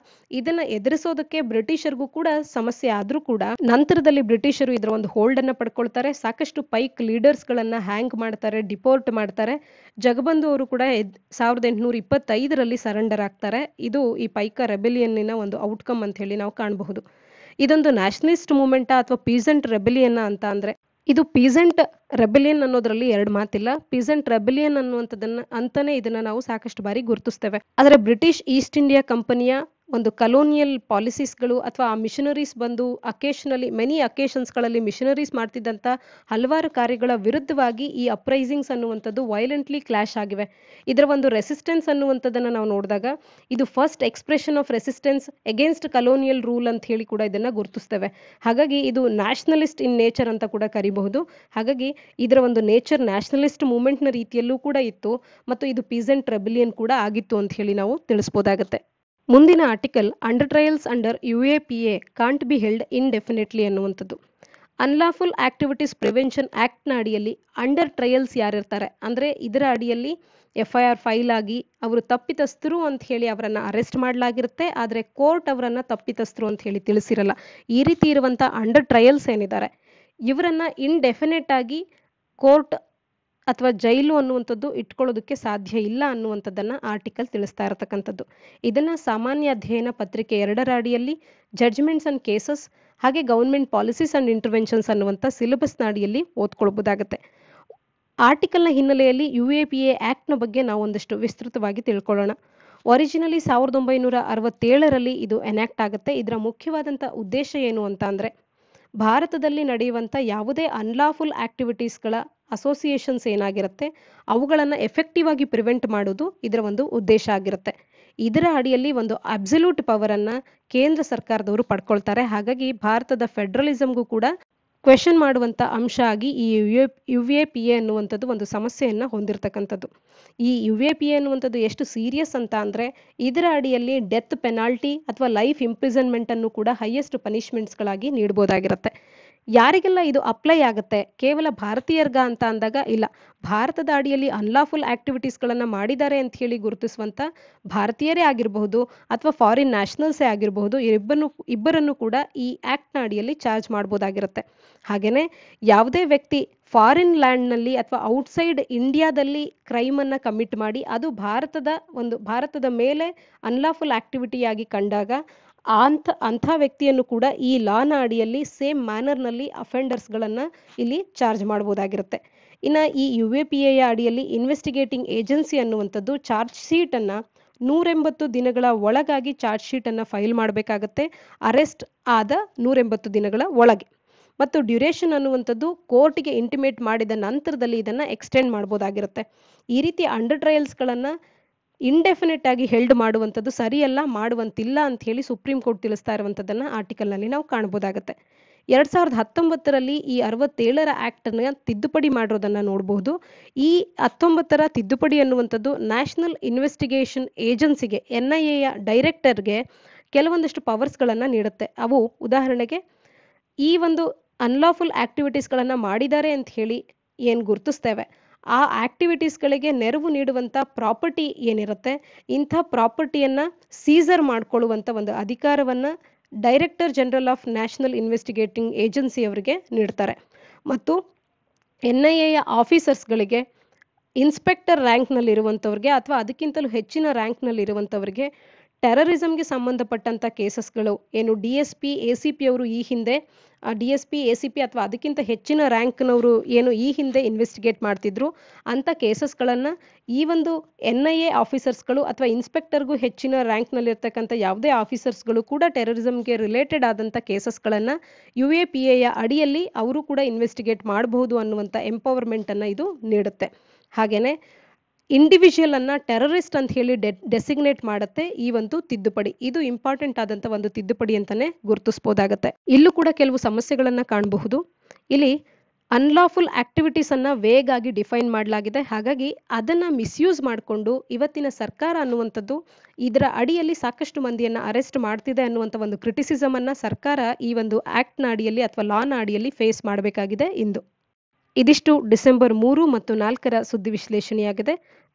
ಇದನ್ನು ಎದುರಿಸೋದಕ್ಕೆ ಬ್ರಿಟಿಷರಿಗೂ ಕೂಡ ಸಮಸ್ಯೆ ಆದರೂ ಕೂಡ ನಂತರದಲ್ಲಿ ಬ್ರಿಟಿಷರು ಇದರ ಒಂದು ಹೋಲ್ಡನ್ನು ಪಡ್ಕೊಳ್ತಾರೆ ಸಾಕಷ್ಟು ಪೈಕ್ ಲೀಡರ್ಸ್ಗಳನ್ನು ಹ್ಯಾಂಗ್ ಮಾಡ್ತಾರೆ ಡಿಪೋರ್ಟ್ ಮಾಡ್ತಾರೆ ಜಗಬಂಧು ಅವರು ಕೂಡ ಸಾವಿರದ ಎಂಟುನೂರ ಇಪ್ಪತ್ತೈದರಲ್ಲಿ ಸರೆಂಡರ್ ಆಗ್ತಾರೆ ಇದು ಈ ಪೈಕ ರೆಬೆಲಿಯನ್ನಿನ ಒಂದು ಔಟ್ಕಮ್ ಅಂತ ಹೇಳಿ ನಾವು ಕಾಣಬಹುದು ಇದೊಂದು ನ್ಯಾಷನಲಿಸ್ಟ್ ಮೂಮೆಂಟಾ ಅಥವಾ ಪೀಸೆಂಟ್ ರೆಬೆಲಿಯನ್ನ ಅಂತ ಅಂದರೆ ಇದು ಪೀಸೆಂಟ್ ರೆಬಿಲಿಯನ್ ಅನ್ನೋದ್ರಲ್ಲಿ ಎರಡು ಮಾತಿಲ್ಲ ಪೀಸೆಂಟ್ ರೆಬಿಲಿಯನ್ ಅನ್ನುವಂಥದ್ದನ್ನ ಅಂತಾನೆ ಇದನ್ನ ನಾವು ಸಾಕಷ್ಟು ಬಾರಿ ಗುರುತಿಸ್ತೇವೆ ಆದರೆ ಬ್ರಿಟಿಷ್ ಈಸ್ಟ್ ಇಂಡಿಯಾ ಕಂಪನಿಯ ಒಂದು ಕಲೋನಿಯಲ್ ಪಾಲಿಸೀಸ್ಗಳು ಅಥವಾ ಆ ಮಿಷನರೀಸ್ ಬಂದು ಅಕೇಶನಲ್ಲಿ ಮೆನಿ ಅಕೇಶನ್ಸ್ಗಳಲ್ಲಿ ಮಿಷನರೀಸ್ ಮಾಡ್ತಿದ್ದಂಥ ಹಲವಾರು ಕಾರ್ಯಗಳ ವಿರುದ್ಧವಾಗಿ ಈ ಅಪ್ರೈಸಿಂಗ್ಸ್ ಅನ್ನುವಂಥದ್ದು ವೈಲೆಂಟ್ಲಿ ಕ್ಲಾಶ್ ಆಗಿವೆ ಇದರ ಒಂದು ರೆಸಿಸ್ಟೆನ್ಸ್ ಅನ್ನುವಂಥದ್ದನ್ನು ನಾವು ನೋಡಿದಾಗ ಇದು first expression of resistance against colonial rule ಅಂತ ಹೇಳಿ ಕೂಡ ಇದನ್ನು ಗುರುತಿಸ್ತೇವೆ ಹಾಗಾಗಿ ಇದು ನ್ಯಾಷನಲಿಸ್ಟ್ ಇನ್ ನೇಚರ್ ಅಂತ ಕೂಡ ಕರಿಬಹುದು ಹಾಗಾಗಿ ಇದರ ಒಂದು ನೇಚರ್ ನ್ಯಾಷನಲಿಸ್ಟ್ ಮೂಮೆಂಟ್ನ ರೀತಿಯಲ್ಲೂ ಕೂಡ ಇತ್ತು ಮತ್ತು ಇದು ಪೀಸೆಂಟ್ ರೆಬಿಲಿಯನ್ ಕೂಡ ಆಗಿತ್ತು ಅಂತ ಹೇಳಿ ನಾವು ತಿಳಿಸ್ಬೋದಾಗತ್ತೆ ಮುಂದಿನ article under trials under U A P A can't be held indefinitely ಅನ್ನುವಂಥದ್ದು ಅನ್ಲಾಫುಲ್ ಆಕ್ಟಿವಿಟೀಸ್ ಪ್ರಿವೆನ್ಷನ್ ಆ್ಯಕ್ಟ್ನ ಅಡಿಯಲ್ಲಿ ಅಂಡರ್ ಟ್ರಯಲ್ಸ್ ಯಾರಿರ್ತಾರೆ ಅಂದರೆ ಇದರ ಅಡಿಯಲ್ಲಿ ಎಫ್ ಐ ಆರ್ ಫೈಲ್ ಆಗಿ ಅವರು ತಪ್ಪಿತಸ್ಥರು ಅಂತ ಹೇಳಿ ಅವರನ್ನು ಅರೆಸ್ಟ್ ಮಾಡಲಾಗಿರುತ್ತೆ ಆದರೆ ಕೋರ್ಟ್ ಅವರನ್ನು ತಪ್ಪಿತಸ್ಥರು ಅಂತ ಹೇಳಿ ತಿಳಿಸಿರಲ್ಲ ಈ ರೀತಿ ಇರುವಂಥ ಅಂಡರ್ ಟ್ರಯಲ್ಸ್ ಏನಿದ್ದಾರೆ ಇವರನ್ನು ಇನ್ಡೆಫಿನೆಟ್ ಆಗಿ ಕೋರ್ಟ್ ಅಥವಾ ಜೈಲು ಅನ್ನುವಂಥದ್ದು ಇಟ್ಕೊಳ್ಳೋದಕ್ಕೆ ಸಾಧ್ಯ ಇಲ್ಲ ಅನ್ನುವಂಥದ್ದನ್ನು ಆರ್ಟಿಕಲ್ ತಿಳಿಸ್ತಾ ಇರತಕ್ಕಂಥದ್ದು ಇದನ್ನು ಸಾಮಾನ್ಯ ಅಧ್ಯಯನ ಪತ್ರಿಕೆ ಎರಡರ ಅಡಿಯಲ್ಲಿ ಜಡ್ಜ್ಮೆಂಟ್ಸ್ ಆ್ಯಂಡ್ ಕೇಸಸ್ ಹಾಗೆ ಗೌರ್ಮೆಂಟ್ ಪಾಲಿಸೀಸ್ ಆ್ಯಂಡ್ ಇಂಟರ್ವೆನ್ಷನ್ಸ್ ಅನ್ನುವಂಥ ಸಿಲೆಬಸ್ನ ಅಡಿಯಲ್ಲಿ ಓದ್ಕೊಳ್ಬೋದಾಗತ್ತೆ ಆರ್ಟಿಕಲ್ನ ಹಿನ್ನೆಲೆಯಲ್ಲಿ ಯು ಎ ಪಿ ಎ ಆ್ಯಕ್ಟ್ನ ಬಗ್ಗೆ ನಾವು ಒಂದಷ್ಟು ವಿಸ್ತೃತವಾಗಿ ತಿಳ್ಕೊಳ್ಳೋಣ ಒರಿಜಿನಲಿ ಸಾವಿರದ ಒಂಬೈನೂರ ಅರವತ್ತೇಳರಲ್ಲಿ ಇದು ಎನ್ಯಾಕ್ಟ್ ಆಗುತ್ತೆ ಇದರ ಮುಖ್ಯವಾದಂಥ ಉದ್ದೇಶ ಏನು ಅಂತ ಅಂದರೆ ಭಾರತದಲ್ಲಿ ನಡೆಯುವಂಥ ಯಾವುದೇ ಅನ್ಲಾಫುಲ್ ಆ್ಯಕ್ಟಿವಿಟೀಸ್ಗಳ ಅಸೋಸಿಯೇಷನ್ಸ್ ಏನಾಗಿರುತ್ತೆ ಅವುಗಳನ್ನು ಎಫೆಕ್ಟಿವ್ ಆಗಿ ಪ್ರಿವೆಂಟ್ ಮಾಡೋದು ಇದರ ಒಂದು ಉದ್ದೇಶ ಆಗಿರುತ್ತೆ ಇದರ ಅಡಿಯಲ್ಲಿ ಒಂದು ಅಬ್ಸಲ್ಯೂಟ್ ಪವರನ್ನು ಕೇಂದ್ರ ಸರ್ಕಾರದವರು ಪಡ್ಕೊಳ್ತಾರೆ ಹಾಗಾಗಿ ಭಾರತದ ಫೆಡರಲಿಸಮ್ಗೂ ಕೂಡ ಕ್ವೆಶನ್ ಮಾಡುವಂಥ ಅಂಶ ಆಗಿ ಈ U U A P A ಅನ್ನುವಂಥದ್ದು ಒಂದು ಸಮಸ್ಯೆಯನ್ನು ಹೊಂದಿರತಕ್ಕಂಥದ್ದು ಈ ಯು ಎ ಪಿ ಎ ಅನ್ನುವಂಥದ್ದು ಎಷ್ಟು ಸೀರಿಯಸ್ ಅಂತ ಅಂದರೆ ಇದರ ಅಡಿಯಲ್ಲಿ ಡೆತ್ ಪೆನಾಲ್ಟಿ ಅಥವಾ ಲೈಫ್ ಇಂಪ್ರಿಸನ್ಮೆಂಟನ್ನು ಕೂಡ ಹೈಯೆಸ್ಟ್ ಪನಿಷ್ಮೆಂಟ್ಸ್ಗಳಾಗಿ ನೀಡಬಹುದಾಗಿರುತ್ತೆ ಯಾರಿಗೆಲ್ಲ ಇದು ಅಪ್ಲೈ ಆಗುತ್ತೆ ಕೇವಲ ಭಾರತೀಯರ್ಗ ಅಂತ ಅಂದಾಗ ಇಲ್ಲ ಭಾರತದ ಅಡಿಯಲ್ಲಿ ಅನ್ಲಾಫುಲ್ ಆಕ್ಟಿವಿಟೀಸ್ಗಳನ್ನು ಮಾಡಿದ್ದಾರೆ ಅಂತ ಹೇಳಿ ಗುರುತಿಸುವಂಥ ಭಾರತೀಯರೇ ಆಗಿರಬಹುದು ಅಥವಾ ಫಾರಿನ್ ನ್ಯಾಷನಲ್ಸೇ ಆಗಿರಬಹುದು ಇಬ್ಬರನ್ನು ಇಬ್ಬರನ್ನು ಕೂಡ ಈ ಆ್ಯಕ್ಟ್ನ ಅಡಿಯಲ್ಲಿ ಚಾರ್ಜ್ ಮಾಡಬಹುದಾಗಿರುತ್ತೆ ಹಾಗೆಯೇ ಯಾವುದೇ ವ್ಯಕ್ತಿ ಫಾರಿನ್ ಲ್ಯಾಂಡ್ನಲ್ಲಿ ಅಥವಾ ಔಟ್ಸೈಡ್ ಇಂಡಿಯಾದಲ್ಲಿ ಕ್ರೈಮನ್ನು ಕಮಿಟ್ ಮಾಡಿ ಅದು ಭಾರತದ ಒಂದು ಭಾರತದ ಮೇಲೆ ಅನ್ಲಾಫುಲ್ ಆಕ್ಟಿವಿಟಿಯಾಗಿ ಕಂಡಾಗ ಅಂತ ಅಂಥ ವ್ಯಕ್ತಿಯನ್ನು ಕೂಡ ಈ ಲಾನ ಅಡಿಯಲ್ಲಿ ಸೇಮ್ ಮ್ಯಾನರ್ನಲ್ಲಿ ಅಫೆಂಡರ್ಸ್ಗಳನ್ನು ಇಲ್ಲಿ ಚಾರ್ಜ್ ಮಾಡಬಹುದಾಗಿರುತ್ತೆ ಇನ್ನು ಈ ಯು ಎ ಪಿ ಎಯ ಅಡಿಯಲ್ಲಿ ಇನ್ವೆಸ್ಟಿಗೇಟಿಂಗ್ ಏಜೆನ್ಸಿ ಅನ್ನುವಂಥದ್ದು ಚಾರ್ಜ್ ಶೀಟನ್ನು ನೂರೆಂಬತ್ತು ದಿನಗಳ ಒಳಗಾಗಿ ಚಾರ್ಜ್ ಶೀಟನ್ನು ಫೈಲ್ ಮಾಡಬೇಕಾಗತ್ತೆ ಅರೆಸ್ಟ್ ಆದ ನೂರೆಂಬತ್ತು ದಿನಗಳ ಒಳಗೆ ಮತ್ತು ಡ್ಯುರೇಷನ್ ಅನ್ನುವಂಥದ್ದು ಕೋರ್ಟ್ಗೆ ಇಂಟಿಮೇಟ್ ಮಾಡಿದ ನಂತರದಲ್ಲಿ ಇದನ್ನು ಎಕ್ಸ್ಟೆಂಡ್ ಮಾಡ್ಬೋದಾಗಿರುತ್ತೆ ಈ ರೀತಿ ಅಂಡರ್ ಟ್ರಯಲ್ಸ್ಗಳನ್ನು ಇಂಡೆಫಿನೆಟ್ ಆಗಿ ಹೆಲ್ಡ್ ಮಾಡುವಂಥದ್ದು ಸರಿಯಲ್ಲ ಮಾಡುವಂತಿಲ್ಲ ಅಂತ ಹೇಳಿ ಸುಪ್ರೀಂ ಕೋರ್ಟ್ ತಿಳಿಸ್ತಾ ಇರುವಂಥದ್ದನ್ನ ಆರ್ಟಿಕಲ್ನಲ್ಲಿ ನಾವು ಕಾಣ್ಬೋದಾಗತ್ತೆ ಎರಡ್ ಸಾವಿರದ ಹತ್ತೊಂಬತ್ತರಲ್ಲಿ ಈ ಅರವತ್ತೇಳರ ಆಕ್ಟ್ ಅನ್ನ ತಿದ್ದುಪಡಿ ಮಾಡಿರೋದನ್ನ ನೋಡಬಹುದು ಈ ಹತ್ತೊಂಬತ್ತರ ತಿದ್ದುಪಡಿ ಅನ್ನುವಂಥದ್ದು ನ್ಯಾಷನಲ್ ಇನ್ವೆಸ್ಟಿಗೇಷನ್ ಏಜೆನ್ಸಿಗೆ ಎನ್ ಐ ಯ ಡೈರೆಕ್ಟರ್ಗೆ ಕೆಲವೊಂದಷ್ಟು ಪವರ್ಸ್ಗಳನ್ನು ನೀಡುತ್ತೆ ಅವು ಉದಾಹರಣೆಗೆ ಈ ಒಂದು ಅನ್ಲಾಫುಲ್ ಆಕ್ಟಿವಿಟೀಸ್ಗಳನ್ನು ಮಾಡಿದ್ದಾರೆ ಅಂತ ಹೇಳಿ ಏನು ಗುರುತಿಸ್ತೇವೆ ಆ ಆಕ್ಟಿವಿಟೀಸ್ಗಳಿಗೆ ನೆರವು ನೀಡುವಂಥ ಪ್ರಾಪರ್ಟಿ ಏನಿರುತ್ತೆ ಇಂಥ ಪ್ರಾಪರ್ಟಿಯನ್ನು ಸೀಸರ್ ಮಾಡಿಕೊಳ್ಳುವಂಥ ಒಂದು ಅಧಿಕಾರವನ್ನು director general of national investigating agency ಅವರಿಗೆ ನೀಡ್ತಾರೆ ಮತ್ತು ಎನ್ ಐ ಎಯ ಆಫೀಸರ್ಸ್ಗಳಿಗೆ ಇನ್ಸ್ಪೆಕ್ಟರ್ ರ್ಯಾಂಕ್ನಲ್ಲಿರುವಂಥವ್ರಿಗೆ ಅಥವಾ ಅದಕ್ಕಿಂತಲೂ ಹೆಚ್ಚಿನ ರ್ಯಾಂಕ್ನಲ್ಲಿರುವಂಥವ್ರಿಗೆ ಟೆರರಿಸಮ್ಗೆ ಸಂಬಂಧಪಟ್ಟಂಥ ಕೇಸಸ್ಗಳು ಏನು D S P A C P ಅವರು ಈ ಹಿಂದೆ D S P A C P ಅಥವಾ ಅದಕ್ಕಿಂತ ಹೆಚ್ಚಿನ ರ್ಯಾಂಕ್ನವರು ಏನು ಈ ಹಿಂದೆ ಇನ್ವೆಸ್ಟಿಗೇಟ್ ಮಾಡ್ತಿದ್ರು ಅಂಥ ಕೇಸಸ್ಗಳನ್ನು ಈ ಒಂದು ಎನ್ ಐ ಎ ಆಫೀಸರ್ಸ್ಗಳು ಅಥವಾ ಇನ್ಸ್ಪೆಕ್ಟರ್ಗೂ ಹೆಚ್ಚಿನ ರ್ಯಾಂಕ್ನಲ್ಲಿರ್ತಕ್ಕಂಥ ಯಾವುದೇ ಆಫೀಸರ್ಸ್ಗಳು ಕೂಡ ಟೆರರಿಸಮ್ಗೆ ರಿಲೇಟೆಡ್ ಆದಂಥ ಕೇಸಸ್ಗಳನ್ನು ಯು ಎ ಪಿ ಎಯ ಅಡಿಯಲ್ಲಿ ಅವರು ಕೂಡ ಇನ್ವೆಸ್ಟಿಗೇಟ್ ಮಾಡಬಹುದು ಅನ್ನುವಂಥ ಎಂಪವರ್ಮೆಂಟನ್ನು ಇದು ನೀಡುತ್ತೆ ಹಾಗೆಯೇ ಇಂಡಿವಿಜುವಲ್ ಅನ್ನ ಟೆರರಿಸ್ಟ್ ಅಂತ ಹೇಳಿ ಡೆಸಿಗ್ನೇಟ್ ಮಾಡುತ್ತೆ ಈ ಒಂದು ತಿದ್ದುಪಡಿ ಇದು ಇಂಪಾರ್ಟೆಂಟ್ ಆದಂತ ಒಂದು ತಿದ್ದುಪಡಿ ಅಂತಾನೆ ಗುರುತಿಸಬಹುದಾಗತ್ತೆ ಇಲ್ಲೂ ಕೂಡ ಕೆಲವು ಸಮಸ್ಯೆಗಳನ್ನ ಕಾಣಬಹುದು ಇಲ್ಲಿ ಅನ್ಲಾಫುಲ್ ಆಕ್ಟಿವಿಟೀಸ್ ಅನ್ನ ವೇಗಾಗಿ ಡಿಫೈನ್ ಮಾಡಲಾಗಿದೆ ಹಾಗಾಗಿ ಅದನ್ನ ಮಿಸ್ಯೂಸ್ ಮಾಡಿಕೊಂಡು ಇವತ್ತಿನ ಸರ್ಕಾರ ಅನ್ನುವಂಥದ್ದು ಇದರ ಅಡಿಯಲ್ಲಿ ಸಾಕಷ್ಟು ಮಂದಿಯನ್ನು ಅರೆಸ್ಟ್ ಮಾಡ್ತಿದೆ ಅನ್ನುವಂಥ ಒಂದು ಕ್ರಿಟಿಸಿಸಮ್ ಅನ್ನ ಸರ್ಕಾರ ಈ ಒಂದು ಆಕ್ಟ್ ನ ಅಡಿಯಲ್ಲಿ ಅಥವಾ ಲಾನ ಅಡಿಯಲ್ಲಿ ಫೇಸ್ ಮಾಡಬೇಕಾಗಿದೆ ಇಂದು ಇದಿಷ್ಟು ಡಿಸೆಂಬರ್ ಮೂರು ಮತ್ತು ನಾಲ್ಕರ ಸುದ್ದಿ ವಿಶ್ಲೇಷಣೆಯಾಗಿದೆ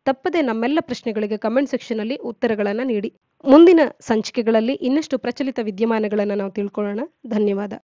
ತಪ್ಪದೆ ನಮ್ಮೆಲ್ಲ ಪ್ರಶ್ನೆಗಳಿಗೆ ಕಮೆಂಟ್ ಸೆಕ್ಷನಲ್ಲಿ ಉತ್ತರಗಳನ್ನು ನೀಡಿ ಮುಂದಿನ ಸಂಚಿಕೆಗಳಲ್ಲಿ ಇನ್ನಷ್ಟು ಪ್ರಚಲಿತ ವಿದ್ಯಮಾನಗಳನ್ನು ನಾವು ತಿಳ್ಕೊಳ್ಳೋಣ ಧನ್ಯವಾದ